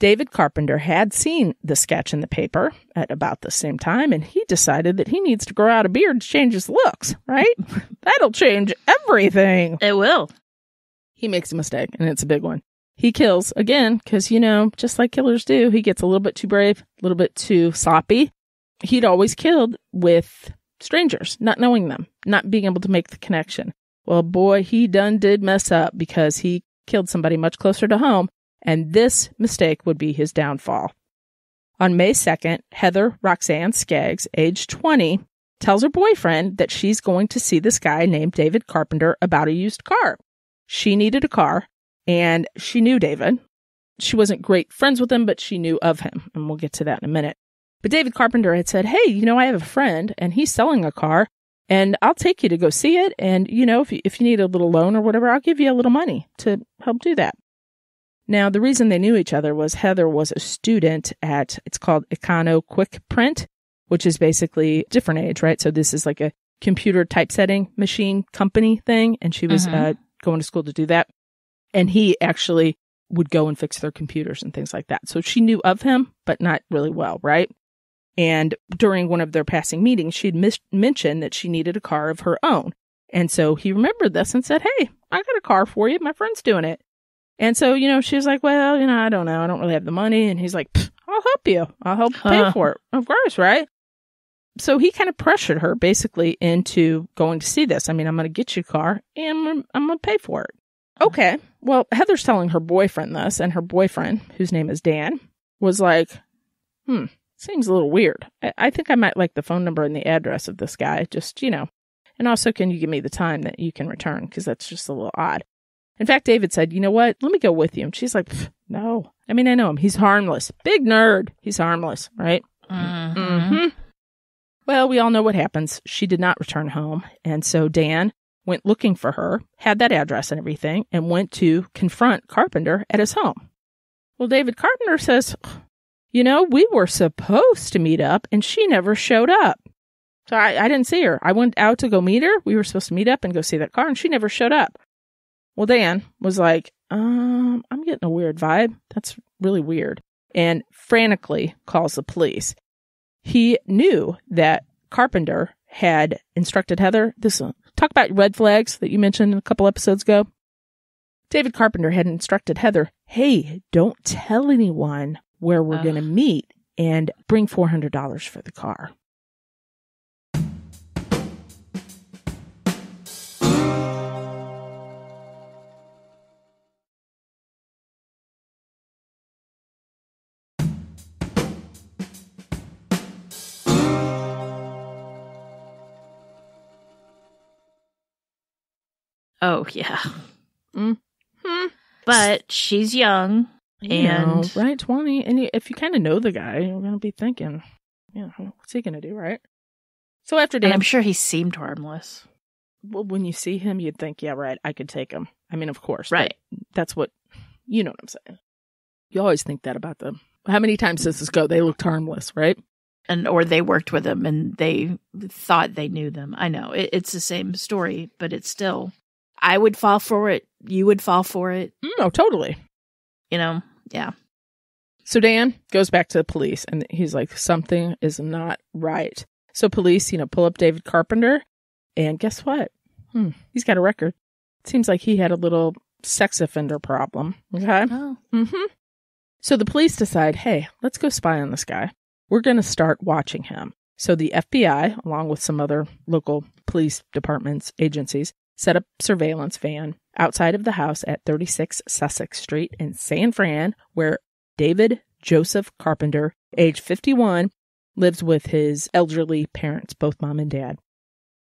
Speaker 1: David Carpenter had seen the sketch in the paper at about the same time, and he decided that he needs to grow out a beard to change his looks, right? <laughs> That'll change everything. It will. He makes a mistake, and it's a big one. He kills again because, you know, just like killers do, he gets a little bit too brave, a little bit too soppy. He'd always killed with strangers, not knowing them, not being able to make the connection. Well, boy, he done did mess up because he killed somebody much closer to home, and this mistake would be his downfall. On May 2nd, Heather Roxanne Skaggs, age 20, tells her boyfriend that she's going to see this guy named David Carpenter about a used car. She needed a car, and she knew David. She wasn't great friends with him, but she knew of him. And we'll get to that in a minute. But David Carpenter had said, Hey, you know, I have a friend and he's selling a car and I'll take you to go see it. And, you know, if you, if you need a little loan or whatever, I'll give you a little money to help do that. Now, the reason they knew each other was Heather was a student at, it's called Econo Quick Print, which is basically different age, right? So this is like a computer typesetting machine company thing. And she was mm-hmm. uh, going to school to do that and he actually would go and fix their computers and things like that. So she knew of him, but not really well, right? And during one of their passing meetings, she had mis- mentioned that she needed a car of her own. And so he remembered this and said, Hey, I got a car for you. My friend's doing it. And so, you know, she was like, Well, you know, I don't know. I don't really have the money. And he's like, I'll help you. I'll help pay for it. Of course, right? So he kind of pressured her basically into going to see this. I mean, I'm going to get you a car and I'm going to pay for it. Okay. Well, Heather's telling her boyfriend this, and her boyfriend, whose name is Dan, was like, hmm, seems a little weird. I, I think I might like the phone number and the address of this guy, just, you know. And also, can you give me the time that you can return? Because that's just a little odd. In fact, David said, you know what? Let me go with you. And she's like, no. I mean, I know him. He's harmless. Big nerd. He's harmless, right?
Speaker 2: Mm-hmm. Mm-hmm.
Speaker 1: Well, we all know what happens. She did not return home. And so Dan went looking for her, had that address and everything, and went to confront Carpenter at his home. Well, David Carpenter says, You know, we were supposed to meet up and she never showed up. So I, I didn't see her. I went out to go meet her. We were supposed to meet up and go see that car and she never showed up. Well, Dan was like, um, I'm getting a weird vibe. That's really weird. And frantically calls the police. He knew that Carpenter had instructed Heather, this talk about red flags that you mentioned a couple episodes ago. David Carpenter had instructed Heather, hey, don't tell anyone where we're going to meet and bring $400 for the car. Oh yeah. Mm-hmm. But she's young you and know, right twenty, and if you kind of know the guy, you're gonna be thinking, yeah, what's he gonna do, right? So after Dan, and I'm sure he seemed harmless. Well, when you see him, you'd think, yeah, right, I could take him. I mean, of course, right? That's what you know what I'm saying. You always think that about them. How many times does this go? They looked harmless, right?
Speaker 2: and or they worked with them and they thought they knew them. I know it, it's the same story, but it's still I would fall for it. You would fall for it. No, mm, oh, totally.
Speaker 1: You know, yeah. So Dan goes back to the police and he's like, something is not right. So police, you know, pull up David Carpenter and guess what? Hmm, he's got a record. Seems like he had a little sex offender problem. Okay. Oh. Mm-hmm. So the police decide, hey, let's go spy on this guy. We're going to start watching him. So the FBI, along with some other local police departments, agencies, set up surveillance van outside of the house at 36 Sussex Street in San Fran, where David Joseph Carpenter, age 51, lives with his elderly parents, both mom and dad.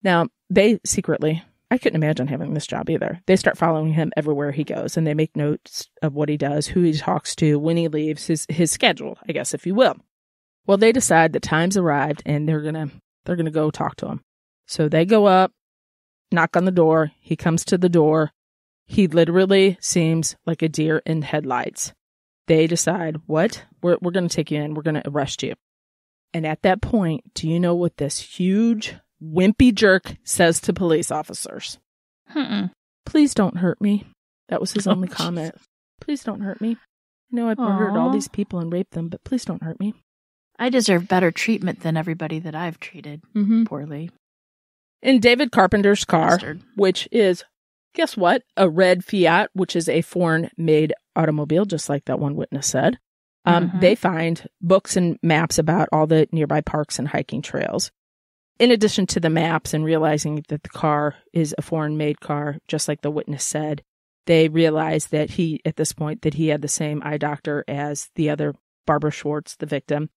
Speaker 1: Now, they secretly, I couldn't imagine having this job either. They start following him everywhere he goes and they make notes of what he does, who he talks to, when he leaves, his his schedule, I guess if you will. Well, they decide the time's arrived and they're going to they're going to go talk to him. So they go up knock on the door. He comes to the door. He literally seems like a deer in headlights. They decide, what? We're, we're going to take you in. We're going to arrest you. And at that point, do you know what this huge, wimpy jerk says to police officers? Mm-mm. Please don't hurt me. That was his <laughs> oh, only oh, comment. Please don't hurt me. I know I've Aww. murdered all these people and raped them, but please don't hurt me. I deserve better treatment than everybody that I've treated mm-hmm. poorly. In David Carpenter's car, Bastard. which is, guess what? A red Fiat, which is a foreign made automobile, just like that one witness said. Um, mm-hmm. They find books and maps about all the nearby parks and hiking trails. In addition to the maps and realizing that the car is a foreign made car, just like the witness said, they realize that he, at this point, that he had the same eye doctor as the other Barbara Schwartz, the victim.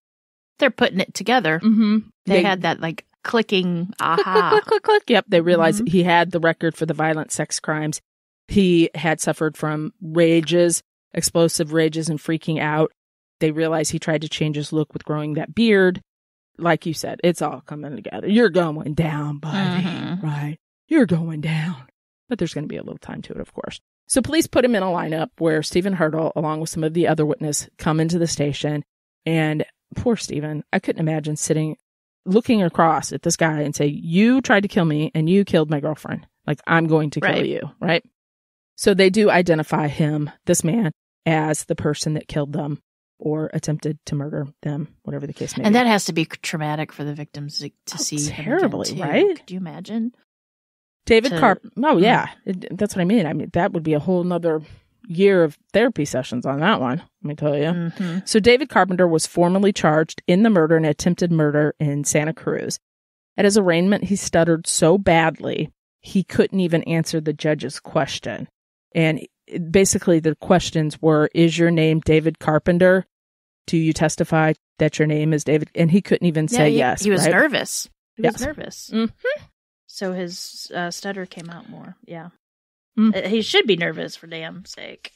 Speaker 1: They're putting it together. Mm-hmm. They, they, had that like clicking. Aha. Click, click, click, click, Yep. They mm-hmm. realized mm-hmm. he had the record for the violent sex crimes. He had suffered from rages, explosive rages, and freaking out. They realized he tried to change his look with growing that beard. Like you said, it's all coming together. You're going down, buddy. Mm-hmm. Right. You're going down. But there's going to be a little time to it, of course. So police put him in a lineup where Stephen Hurdle, along with some of the other witnesses, come into the station. And poor Stephen, I couldn't imagine sitting looking across at this guy and say, You tried to kill me and you killed my girlfriend. Like, I'm going to kill right. you. Right. So they do identify him, this man, as the person that killed them or attempted to murder them, whatever the case may and be. And that has to be
Speaker 2: traumatic for the victims to oh, see. Terribly, right? Could you imagine?
Speaker 1: David to, Carp. Oh, mm. yeah. It, that's what I mean. I mean, that would be a whole nother year of therapy sessions on that one, let me tell you. Mm-hmm. So, David Carpenter was formally charged in the murder and attempted murder in Santa Cruz. At his arraignment, he stuttered so badly, he couldn't even answer the judge's question. And basically, the questions were Is your name David Carpenter? Do you testify that your name is David? And he couldn't even yeah, say he, yes. He was right? nervous. He yes. was nervous.
Speaker 2: Mm-hmm. So his uh, stutter came out more. Yeah. Mm. Uh, he should be nervous for damn sake.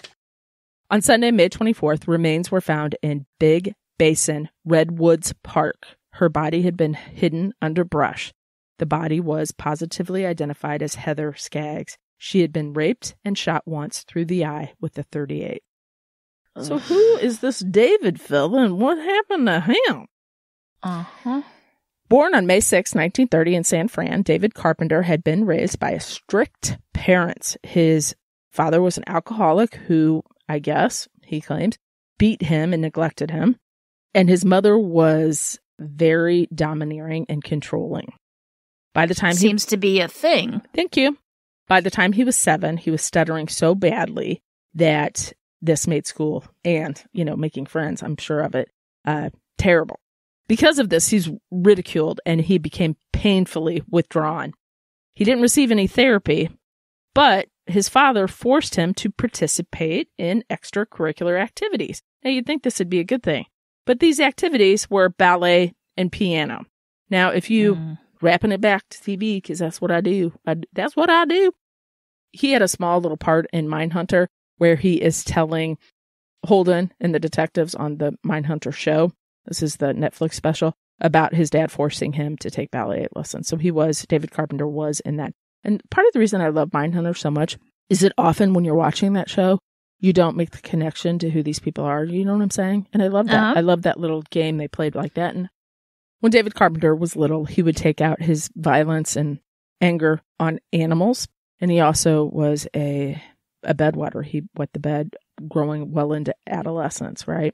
Speaker 1: On Sunday, May 24th, remains were found in Big Basin Redwoods Park. Her body had been hidden under brush. The body was positively identified as Heather Skaggs. She had been raped and shot once through the eye with a 38. So who is this David fella and what happened to him? Uh-huh. Born on May 6, 1930, in San Fran, David Carpenter had been raised by strict parents. His father was an alcoholic who, I guess, he claims, beat him and neglected him. And his mother was very domineering and controlling. By the time seems he, to be a thing. Thank you. By the time he was seven, he was stuttering so badly that this made school and you know making friends. I'm sure of it. Uh, terrible. Because of this, he's ridiculed and he became painfully withdrawn. He didn't receive any therapy, but his father forced him to participate in extracurricular activities. Now, you'd think this would be a good thing, but these activities were ballet and piano. Now, if you mm. wrapping it back to TV, because that's what I do, I, that's what I do. He had a small little part in Mindhunter where he is telling Holden and the detectives on the Mindhunter show this is the Netflix special about his dad forcing him to take ballet lessons. So he was, David Carpenter was in that. And part of the reason I love Mindhunter so much is that often when you're watching that show, you don't make the connection to who these people are. You know what I'm saying? And I love that. Uh-huh. I love that little game they played like that. And when David Carpenter was little, he would take out his violence and anger on animals. And he also was a a bedwetter. He wet the bed growing well into adolescence, right?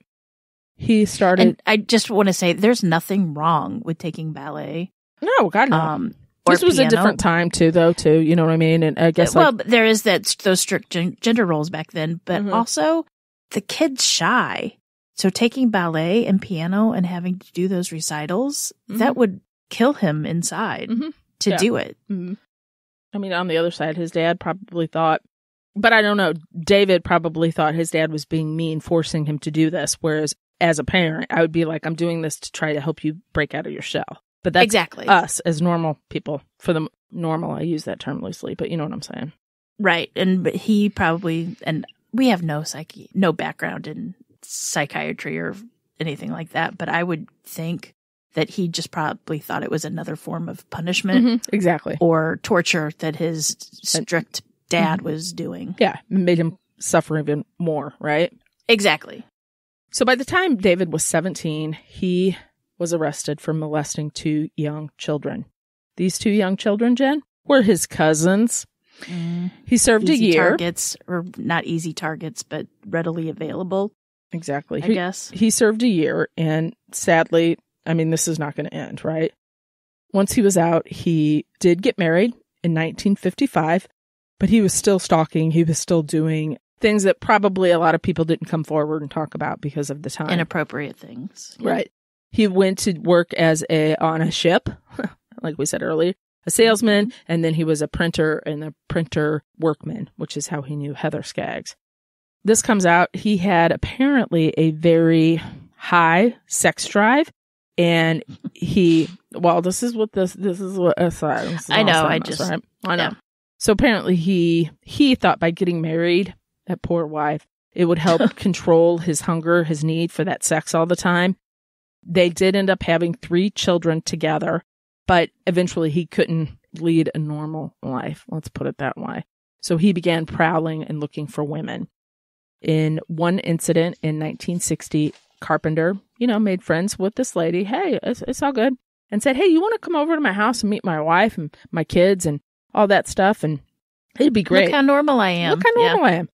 Speaker 1: He started. And I just want to say there's nothing
Speaker 2: wrong with taking ballet.
Speaker 1: No, God, no. Um, this was piano. a different time too, though. Too, you know what I mean? And I guess well,
Speaker 2: there is that those strict gender roles back then, but mm-hmm. also the kid's shy. So taking ballet and piano and having to do those recitals mm-hmm. that would kill him inside mm-hmm. to yeah. do it.
Speaker 1: Mm-hmm. I mean, on the other side, his dad probably thought, but I don't know. David probably thought his dad was being mean, forcing him to do this, whereas as a parent, I would be like, I'm doing this to try to help you break out of your shell. But that's exactly us as normal people. For the normal, I use that term loosely, but you know what I'm saying. Right. And but he probably, and we have no psyche,
Speaker 2: no background in psychiatry or anything like that. But I would think that he just probably thought it was another form of punishment. Mm-hmm. Exactly. Or torture that
Speaker 1: his strict dad mm-hmm. was doing. Yeah. Made him suffer even more, right? Exactly. So by the time David was 17, he was arrested for molesting two young children. These two young children, Jen, were his cousins. Mm. He served easy a year.
Speaker 2: Targets, or not easy targets, but readily
Speaker 1: available. Exactly. I he, guess. He served a year, and sadly, I mean, this is not going to end, right? Once he was out, he did get married in 1955, but he was still stalking. He was still doing things that probably a lot of people didn't come forward and talk about because of the time. Inappropriate things. Yeah. Right. He went to work as a on a ship, <laughs> like we said earlier, a salesman, mm-hmm. and then he was a printer and a printer workman, which is how he knew Heather Skaggs. This comes out he had apparently a very high sex drive and he well this is what this this is what aside, uh, this is I know I just right? I know. Yeah. So apparently he he thought by getting married that poor wife. It would help <laughs> control his hunger, his need for that sex all the time. They did end up having three children together, but eventually he couldn't lead a normal life. Let's put it that way. So he began prowling and looking for women. In one incident in 1960, Carpenter, you know, made friends with this lady. Hey, it's, it's all good. And said, Hey, you want to come over to my house and meet my wife and my kids and all that stuff? And it'd be great. Look how normal I am. Look how normal yeah. I am.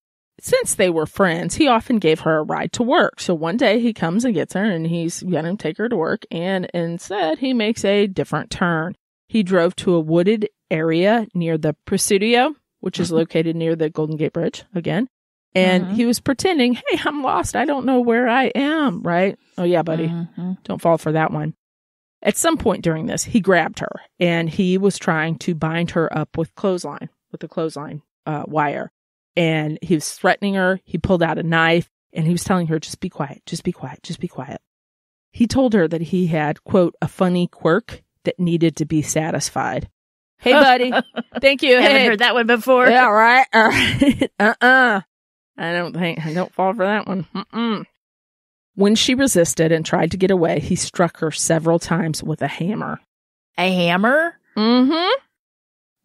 Speaker 1: Since they were friends, he often gave her a ride to work. So one day he comes and gets her and he's gonna take her to work and instead he makes a different turn. He drove to a wooded area near the Presidio, which is mm-hmm. located near the Golden Gate Bridge again. And mm-hmm. he was pretending, hey, I'm lost. I don't know where I am, right? Oh, yeah, buddy. Mm-hmm. Don't fall for that one. At some point during this, he grabbed her and he was trying to bind her up with clothesline, with a clothesline uh, wire and he was threatening her. He pulled out a knife and he was telling her, just be quiet, just be quiet, just be quiet. He told her that he had, quote, a funny quirk that needed to be satisfied. Hey, buddy. <laughs> Thank you. I haven't hey. heard that one before. Yeah, right. All right. <laughs> uh-uh. I don't think, I don't fall for that one. Mm-mm. When she resisted and tried to get away, he struck her several times with a hammer. A hammer? Mm hmm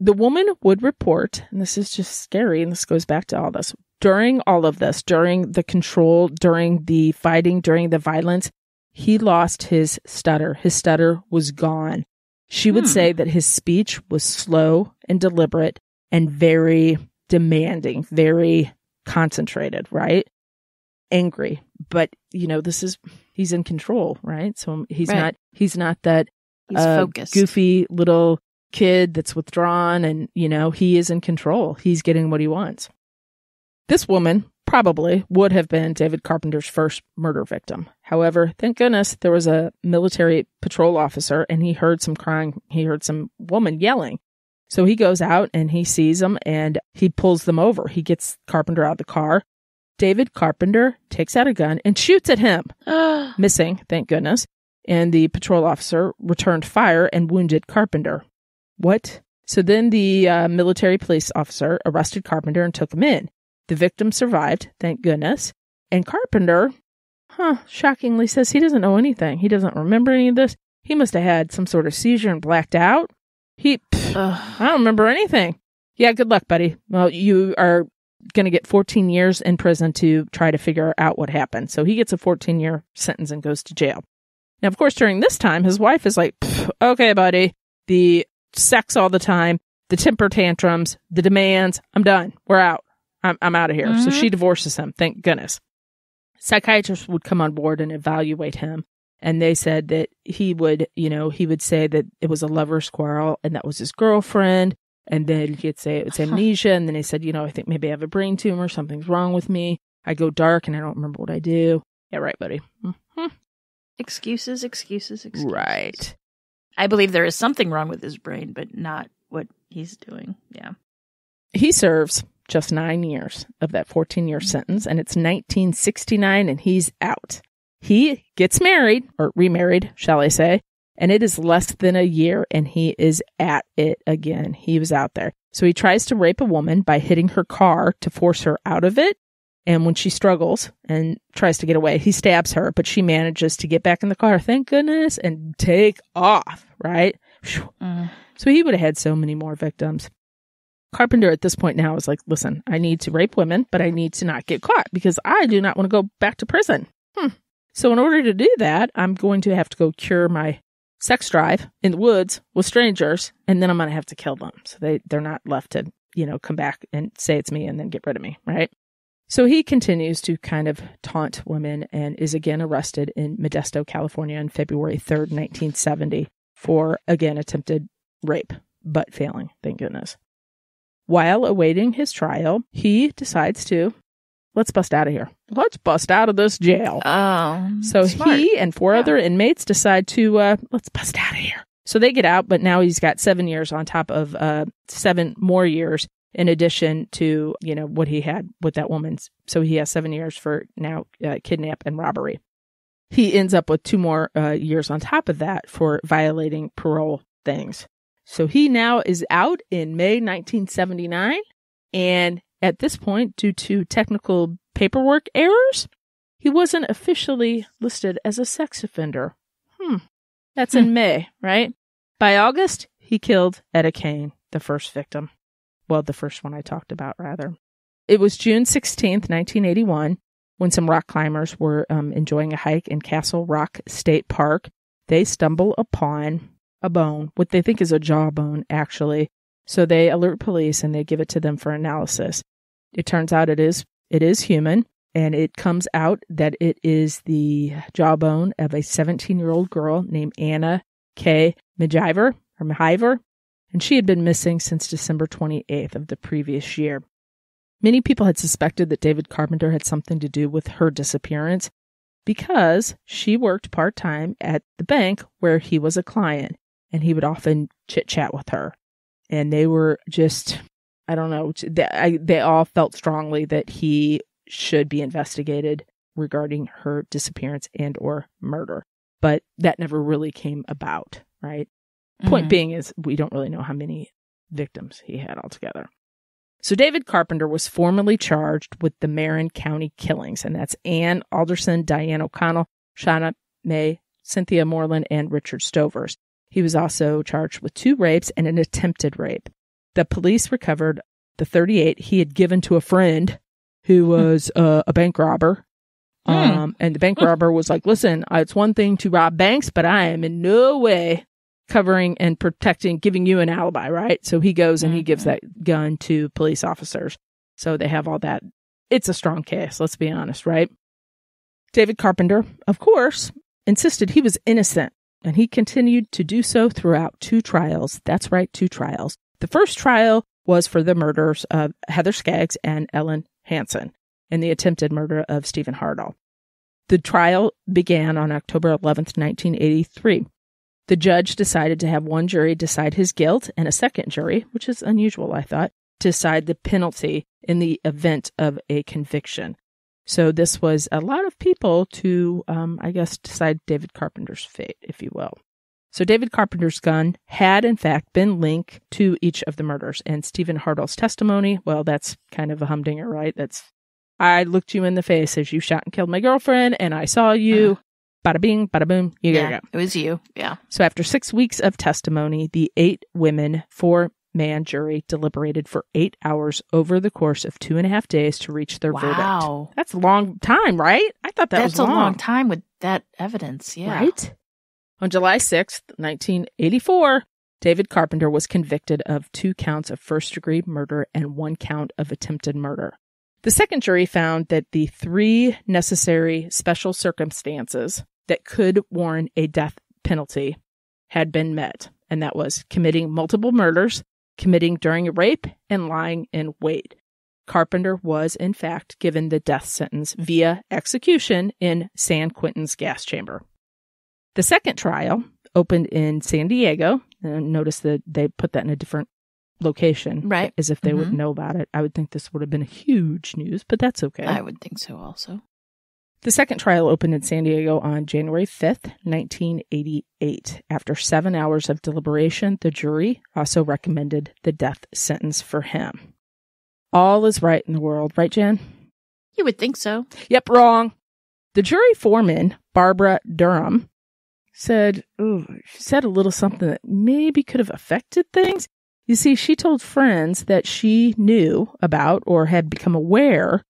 Speaker 1: the woman would report, and this is just scary, and this goes back to all this during all of this, during the control, during the fighting, during the violence, he lost his stutter. His stutter was gone. She would hmm. say that his speech was slow and deliberate and very demanding, very concentrated, right? Angry. But, you know, this is, he's in control, right? So he's right. not, he's not that he's uh, goofy little kid that's withdrawn and, you know, he is in control. He's getting what he wants. This woman probably would have been David Carpenter's first murder victim. However, thank goodness there was a military patrol officer and he heard some crying. He heard some woman yelling. So he goes out and he sees them and he pulls them over. He gets Carpenter out of the car. David Carpenter takes out a gun and shoots at him, <gasps> missing, thank goodness. And the patrol officer returned fire and wounded Carpenter. What? So then the uh, military police officer arrested Carpenter and took him in. The victim survived, thank goodness. And Carpenter, huh, shockingly says he doesn't know anything. He doesn't remember any of this. He must have had some sort of seizure and blacked out. He, pff, I don't remember anything. Yeah, good luck, buddy. Well, you are going to get 14 years in prison to try to figure out what happened. So he gets a 14 year sentence and goes to jail. Now, of course, during this time, his wife is like, okay, buddy. The sex all the time, the temper tantrums, the demands. I'm done. We're out. I'm, I'm out of here. Mm-hmm. So she divorces him. Thank goodness. Psychiatrists would come on board and evaluate him. And they said that he would, you know, he would say that it was a lover's quarrel and that was his girlfriend. And then he'd say it was amnesia. And then he said, you know, I think maybe I have a brain tumor. Something's wrong with me. I go dark and I don't remember what I do. Yeah, right, buddy.
Speaker 2: Mm-hmm. Excuses, excuses, excuses. Right. I believe there is something wrong with his brain, but not what he's doing. Yeah.
Speaker 1: He serves just nine years of that 14 year mm-hmm. sentence, and it's 1969 and he's out. He gets married, or remarried, shall I say, and it is less than a year and he is at it again. He was out there. So he tries to rape a woman by hitting her car to force her out of it. And when she struggles and tries to get away, he stabs her, but she manages to get back in the car, thank goodness, and take off, right? Mm. So he would have had so many more victims. Carpenter at this point now is like, listen, I need to rape women, but I need to not get caught because I do not want to go back to prison. Hmm. So, in order to do that, I'm going to have to go cure my sex drive in the woods with strangers, and then I'm going to have to kill them. So they, they're not left to, you know, come back and say it's me and then get rid of me, right? So he continues to kind of taunt women and is again arrested in Modesto, California on February 3rd, 1970 for again attempted rape, but failing, thank goodness. While awaiting his trial, he decides to let's bust out of here. Let's bust out of this jail. Oh. So smart. he and four yeah. other inmates decide to uh, let's bust out of here. So they get out, but now he's got seven years on top of uh, seven more years in addition to, you know, what he had with that woman's. So he has seven years for now uh, kidnap and robbery. He ends up with two more uh, years on top of that for violating parole things. So he now is out in May 1979. And at this point, due to technical paperwork errors, he wasn't officially listed as a sex offender. Hmm. That's in hmm. May, right? By August, he killed Etta Kane, the first victim well, the first one I talked about, rather. It was June 16th, 1981, when some rock climbers were um, enjoying a hike in Castle Rock State Park. They stumble upon a bone, what they think is a jawbone, actually. So they alert police and they give it to them for analysis. It turns out it is it is human, and it comes out that it is the jawbone of a 17 year old girl named Anna K. Majiver or Mahiver and she had been missing since December 28th of the previous year. Many people had suspected that David Carpenter had something to do with her disappearance because she worked part time at the bank where he was a client, and he would often chit chat with her. And they were just, I don't know, they, I, they all felt strongly that he should be investigated regarding her disappearance and or murder but that never really came about right Point mm-hmm. being is we don't really know how many victims he had altogether. So David Carpenter was formally charged with the Marin County killings, and that's Ann Alderson, Diane O'Connell, Shauna May, Cynthia Moreland, and Richard Stovers. He was also charged with two rapes and an attempted rape. The police recovered the 38 he had given to a friend who hmm. was uh, a bank robber. Hmm. Um, mm. and the bank robber was like, listen, it's one thing to rob banks, but I am in no way covering and protecting, giving you an alibi, right? So he goes and he gives mm-hmm. that gun to police officers. So they have all that. It's a strong case, let's be honest, right? David Carpenter, of course, insisted he was innocent and he continued to do so throughout two trials. That's right, two trials. The first trial was for the murders of Heather Skaggs and Ellen Hanson, and the attempted murder of Stephen Hardall. The trial began on October 11th, 1983. The judge decided to have one jury decide his guilt and a second jury, which is unusual, I thought, decide the penalty in the event of a conviction. So this was a lot of people to, um, I guess, decide David Carpenter's fate, if you will. So David Carpenter's gun had, in fact, been linked to each of the murders. And Stephen Hartle's testimony, well, that's kind of a humdinger, right? That's, I looked you in the face as you shot and killed my girlfriend, and I saw you. Uh-huh bada bing, bada boom, you yeah, got go. It was you. Yeah. So after six weeks of testimony, the eight women, four man jury deliberated for eight hours over the course of two and a half days to reach their wow. verdict. Wow. That's a long time, right? I thought that That's was long. a long time with that evidence. Yeah. Right? On July 6th, 1984, David Carpenter was convicted of two counts of first degree murder and one count of attempted murder. The second jury found that the three necessary special circumstances that could warrant a death penalty had been met, and that was committing multiple murders, committing during a rape, and lying in wait. Carpenter was, in fact, given the death sentence via execution in San Quentin's gas chamber. The second trial opened in San Diego. And notice that they put that in a different location right as if they mm-hmm. would know about it i would think this would have been huge news but that's okay i would think so also the second trial opened in san diego on january 5th 1988 after seven hours of deliberation the jury also recommended the death sentence for him all is right in the world right jan
Speaker 2: you would think so
Speaker 1: yep wrong the jury foreman barbara durham said ooh, she said a little something that maybe could have affected things you see, she told friends that she knew about or had become aware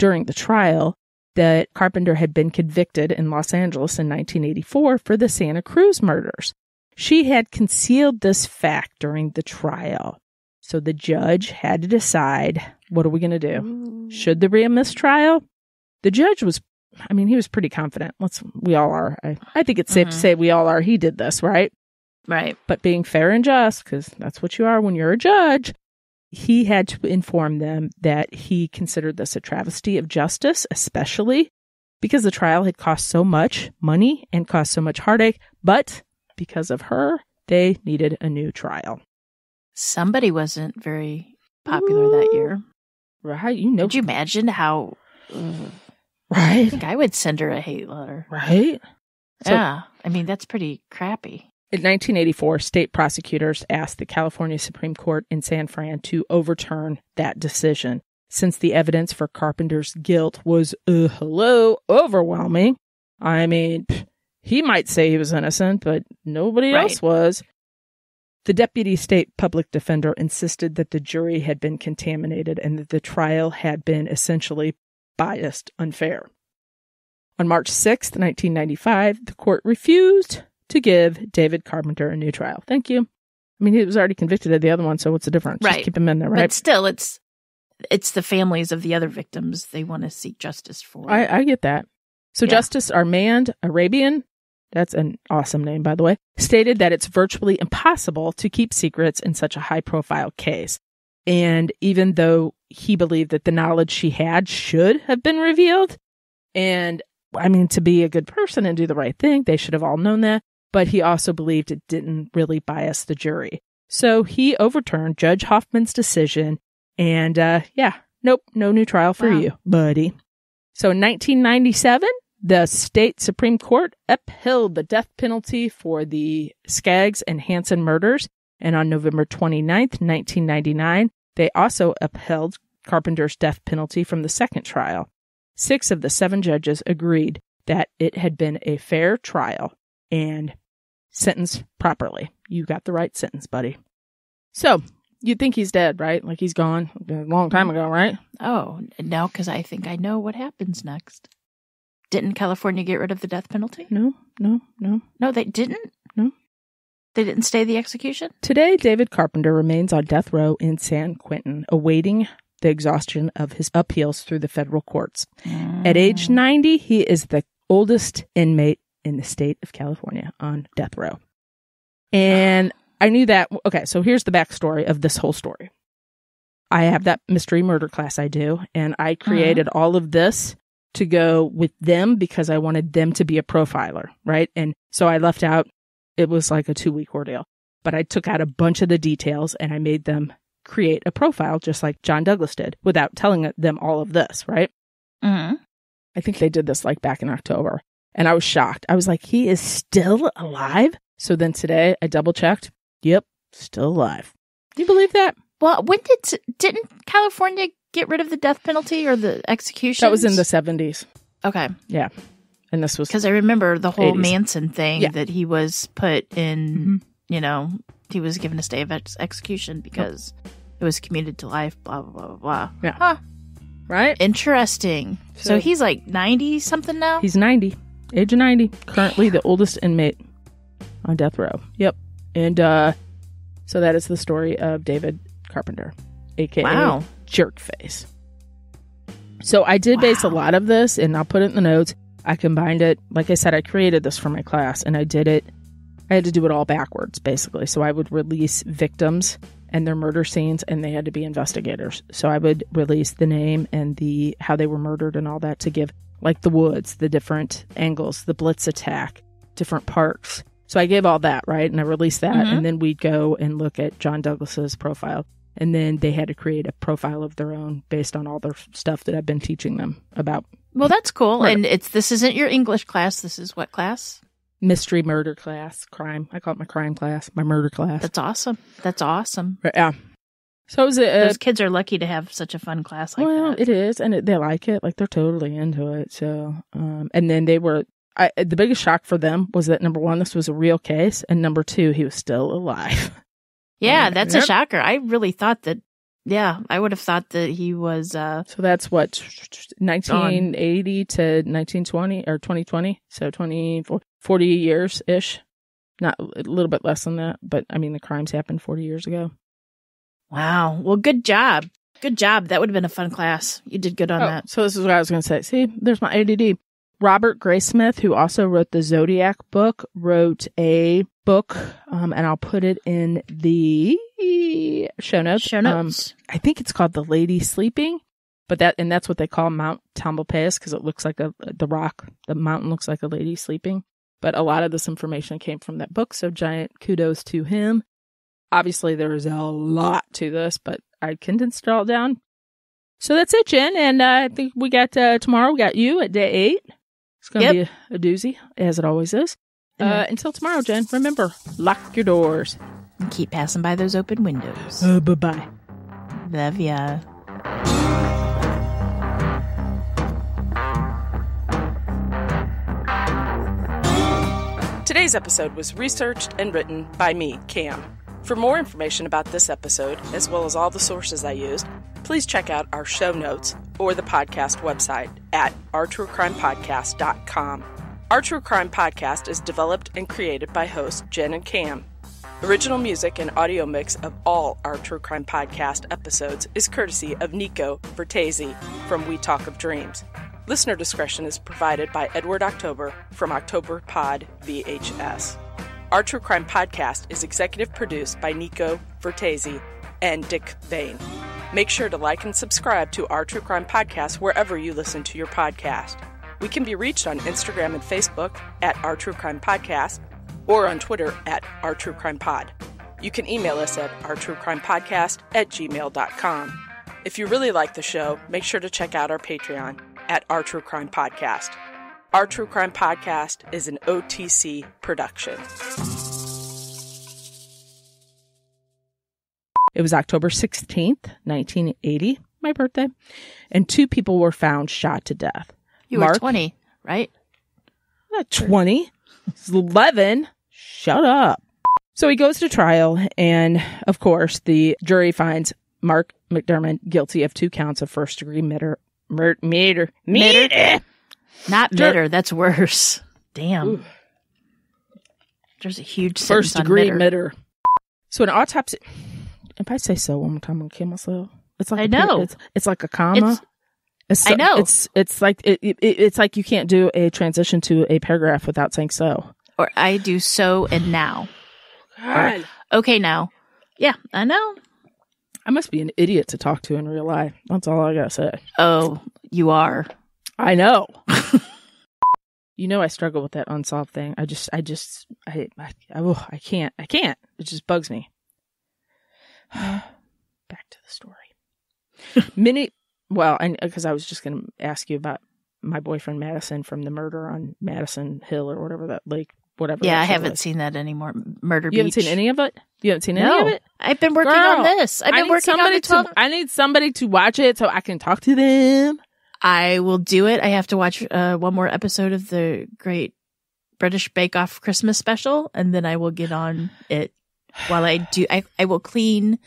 Speaker 1: during the trial that Carpenter had been convicted in Los Angeles in 1984 for the Santa Cruz murders. She had concealed this fact during the trial. So the judge had to decide what are we going to do? Should there be a mistrial? The judge was, I mean, he was pretty confident. Let's, we all are. I, I think it's safe mm-hmm. to say we all are. He did this, right? Right. But being fair and just, because that's what you are when you're a judge, he had to inform them that he considered this a travesty of justice, especially because the trial had cost so much money and caused so much heartache. But because of her, they needed a new trial. Somebody wasn't very
Speaker 2: popular Ooh, that year. Right. You know. Could you imagine how. Ugh, right.
Speaker 1: I think I would send her a hate letter. Right. So, yeah. I mean, that's pretty crappy. In 1984, state prosecutors asked the California Supreme Court in San Fran to overturn that decision. Since the evidence for Carpenter's guilt was, uh, hello, overwhelming, I mean, pff, he might say he was innocent, but nobody right. else was. The deputy state public defender insisted that the jury had been contaminated and that the trial had been essentially biased, unfair. On March 6, 1995, the court refused to give David Carpenter a new trial. Thank you. I mean, he was already convicted of the other one, so what's the difference? Right. Just keep him in there, right? But
Speaker 2: still, it's it's the families of the other victims they want to seek justice for.
Speaker 1: I, I get that. So yeah. Justice Armand Arabian, that's an awesome name, by the way, stated that it's virtually impossible to keep secrets in such a high profile case. And even though he believed that the knowledge she had should have been revealed, and I mean, to be a good person and do the right thing, they should have all known that but he also believed it didn't really bias the jury. So he overturned Judge Hoffman's decision, and uh, yeah, nope, no new trial for wow. you, buddy. So in 1997, the state Supreme Court upheld the death penalty for the Skaggs and Hanson murders. And on November 29th, 1999, they also upheld Carpenter's death penalty from the second trial. Six of the seven judges agreed that it had been a fair trial and sentence properly. You got the right sentence, buddy. So you'd think he's dead, right? Like he's gone a long time ago, right?
Speaker 2: Oh, no, because I think I know what happens next. Didn't California get rid of the death penalty? No, no, no. No, they didn't? No. They didn't stay the execution?
Speaker 1: Today, David Carpenter remains on death row in San Quentin, awaiting the exhaustion of his appeals through the federal courts. Mm. At age mm. 90, he is the oldest inmate in the state of California on death row. And I knew that. Okay, so here's the backstory of this whole story. I have that mystery murder class I do, and I uh-huh. created uh-huh. all of this to go with them because I wanted them to be a profiler, right? And so I left out, it was like a two week ordeal, but I took out a bunch of the details and I made them create a profile just like John Douglas did without telling them all of this, right? Mm-hmm. I think they did this like back in October. And I was shocked. I was like, he is still alive? So then today I double checked. Yep, still alive.
Speaker 2: Do you believe that? Well, when did didn't California get rid of the death penalty or the execution? That was in the 70s. Okay. Yeah. And this was Cuz I remember the whole 80s. Manson thing yeah. that he was put in, mm-hmm. you know, he was given a stay of ex- execution because oh. it was commuted to life blah blah blah blah. Yeah. Huh. Right? Interesting.
Speaker 1: So, so he's like
Speaker 2: 90 something now? He's
Speaker 1: 90 age of 90, currently the oldest inmate on death row. Yep. And uh, so that is the story of David Carpenter, aka wow. Jerkface. So I did wow. base a lot of this, and I'll put it in the notes. I combined it. Like I said, I created this for my class, and I did it. I had to do it all backwards, basically. So I would release victims and their murder scenes, and they had to be investigators. So I would release the name and the how they were murdered and all that to give like the woods, the different angles, the blitz attack, different parks. So I gave all that, right? And I released that. Mm-hmm. And then we'd go and look at John Douglas's profile. And then they had to create a profile of their own based on all the stuff that I've been teaching them about. Well, that's cool. Murder. And it's this isn't your English class. This is what class? Mystery murder class, crime. I call it my crime class, my murder class. That's awesome. That's awesome. yeah.
Speaker 2: So is it? A, Those kids are lucky to have such a fun class like
Speaker 1: well, that. it is, and it, they like it. Like they're totally into it. So, um, and then they were. I, the biggest shock for them was that number one, this was a real case, and number two, he was still alive. <laughs>
Speaker 2: Yeah, that's a shocker. I really thought that. Yeah,
Speaker 1: I would have thought that he was. Uh, so that's what 1980 gone. to 1920 or 2020. So 20, 40 years ish. Not a little bit less than that, but I mean the crimes happened 40 years ago. Wow. Well, good job. Good job. That would have been a fun class. You did good on oh, that. So this is what I was going to say. See, there's my ADD. Robert Graysmith, who also wrote the Zodiac book, wrote a book, um, and I'll put it in the show notes. Show um, notes. Um, I think it's called "The Lady Sleeping," but that and that's what they call Mount Tamblepass because it looks like a the rock. The mountain looks like a lady sleeping. But a lot of this information came from that book, so giant kudos to him obviously there is a lot to this, but I condensed it all down. So that's it, Jen. And uh, I think we got uh, tomorrow. We got you at day eight. It's going to yep. be a, a, doozy, as it always is. Uh, until tomorrow, Jen. Remember,
Speaker 2: lock your doors and keep passing by those open windows.
Speaker 1: Uh, bye bye.
Speaker 2: Love ya.
Speaker 1: Today's episode was researched and written by me, Cam. For more information about this episode, as well as all the sources I used, please check out our show notes or the podcast website at ourtruecrimepodcast.com. Our True Crime Podcast is developed and created by hosts Jen and Cam. Original music and audio mix of all our True Crime Podcast episodes is courtesy of Nico Vertesi from We Talk of Dreams. Listener discretion is provided by Edward October from October Pod VHS. Our True Crime podcast is executive produced by Nico Vertesi and Dick Vane. Make sure to like and subscribe to our True Crime podcast wherever you listen to your podcast. We can be reached on Instagram and Facebook at Our True Crime Podcast or on Twitter at Our True Crime Pod. You can email us at Our True Crime Podcast at gmail.com. If you really like the show, make sure to check out our Patreon at Our True Crime Podcast. Our True Crime Podcast is an OTC production. It was October 16th, 1980, my birthday, and two people were found shot to death.
Speaker 2: You Mark, were 20,
Speaker 1: right? not 20. It's 11. Shut up. So he goes to trial, and of course, the jury finds Mark McDermott guilty of two counts of first degree murder. Murder. Murder. Murder. Not bitter. that's worse. Damn. There's a huge first degree mitter. So an autopsy. If I say so one more time, I'm gonna kill myself. It's like I know. It's, it's, like a comma. It's, it's I know. It's it's like it, it, it's like you can't do a transition to a paragraph without saying so. Or I do so and now.
Speaker 2: God. Or, okay, now. Yeah, I know.
Speaker 1: I must be an idiot to talk to in real life. That's all I gotta say. Oh, you are. I know. <laughs> you know, I struggle with that unsolved thing. I just, I just, I, I, I, oh, I can't, I can't. It just bugs me. <sighs> Back to the story. <laughs> Many, well, and because I was just going to ask you about my boyfriend Madison from the murder on Madison Hill or whatever that lake, whatever. Yeah, I haven't was. seen that anymore. Murder. You Beach. haven't seen any of it. You haven't seen no. any of it. I've been working Girl, on this. I've been working on it to, I need somebody to watch it so I can talk to them. I will do it. I have to watch uh, one
Speaker 2: more episode of the Great British Bake Off Christmas special, and then I will get on it. While I do, I, I will clean.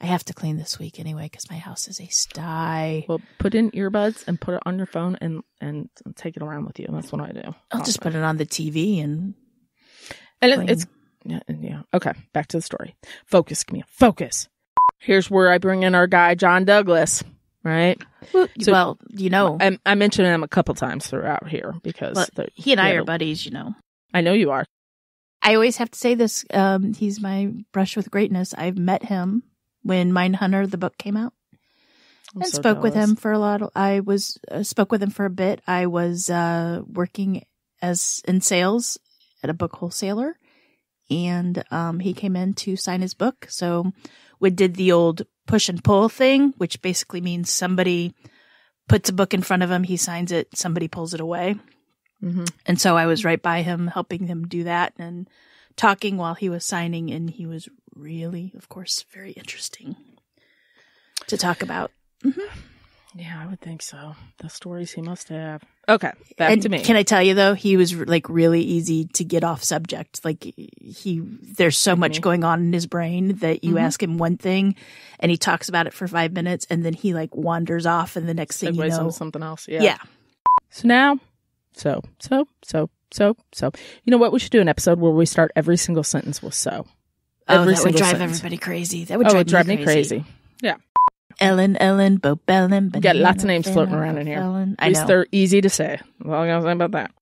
Speaker 2: I have to clean this week anyway because my
Speaker 1: house is a sty. Well, put in earbuds and put it on your phone and and take it around with you. That's what I do. I'll just put it on the TV and and clean. it's yeah, yeah okay. Back to the story. Focus, Camille. Focus. Here's where I bring in our guy John Douglas right? Well, so, well you know, I, I, mentioned him a couple times throughout here because well, he and I are buddies. You know, I know you are. I always have to say this.
Speaker 2: Um, he's my brush with greatness. I've met him when Mine Hunter the book came out, I'm and so spoke jealous. with him for a lot. Of, I was uh, spoke with him for a bit. I was uh, working as in sales at a book wholesaler, and um, he came in to sign his book. So we did the old push and pull thing, which basically means somebody puts a book in front of him, he signs it, somebody pulls it away. Mm-hmm. And so I was right by him, helping him do that and talking while he was signing. And he was really, of course, very interesting to talk about. Mm-hmm.
Speaker 1: Yeah, I would think so. The stories he must have. Okay, back and to me. Can I
Speaker 2: tell you though, he was like really easy to get off subject. Like he, there's so mm-hmm. much going on in his brain that you mm-hmm. ask him one thing, and he talks about it for five minutes, and then he like wanders off, and the next thing you know, something else. Yeah. Yeah.
Speaker 1: So now, so so so so so, you know what? We should do an episode where we start every single sentence with so. Every oh, that would drive sentence. everybody crazy. That would oh, drive, oh, me, drive me crazy. crazy. Ellen,
Speaker 2: Ellen, Bo Bellin. Got lots of names floating around in here. Ellen. I At least know. they're
Speaker 1: easy to say. That's all I gotta say about that.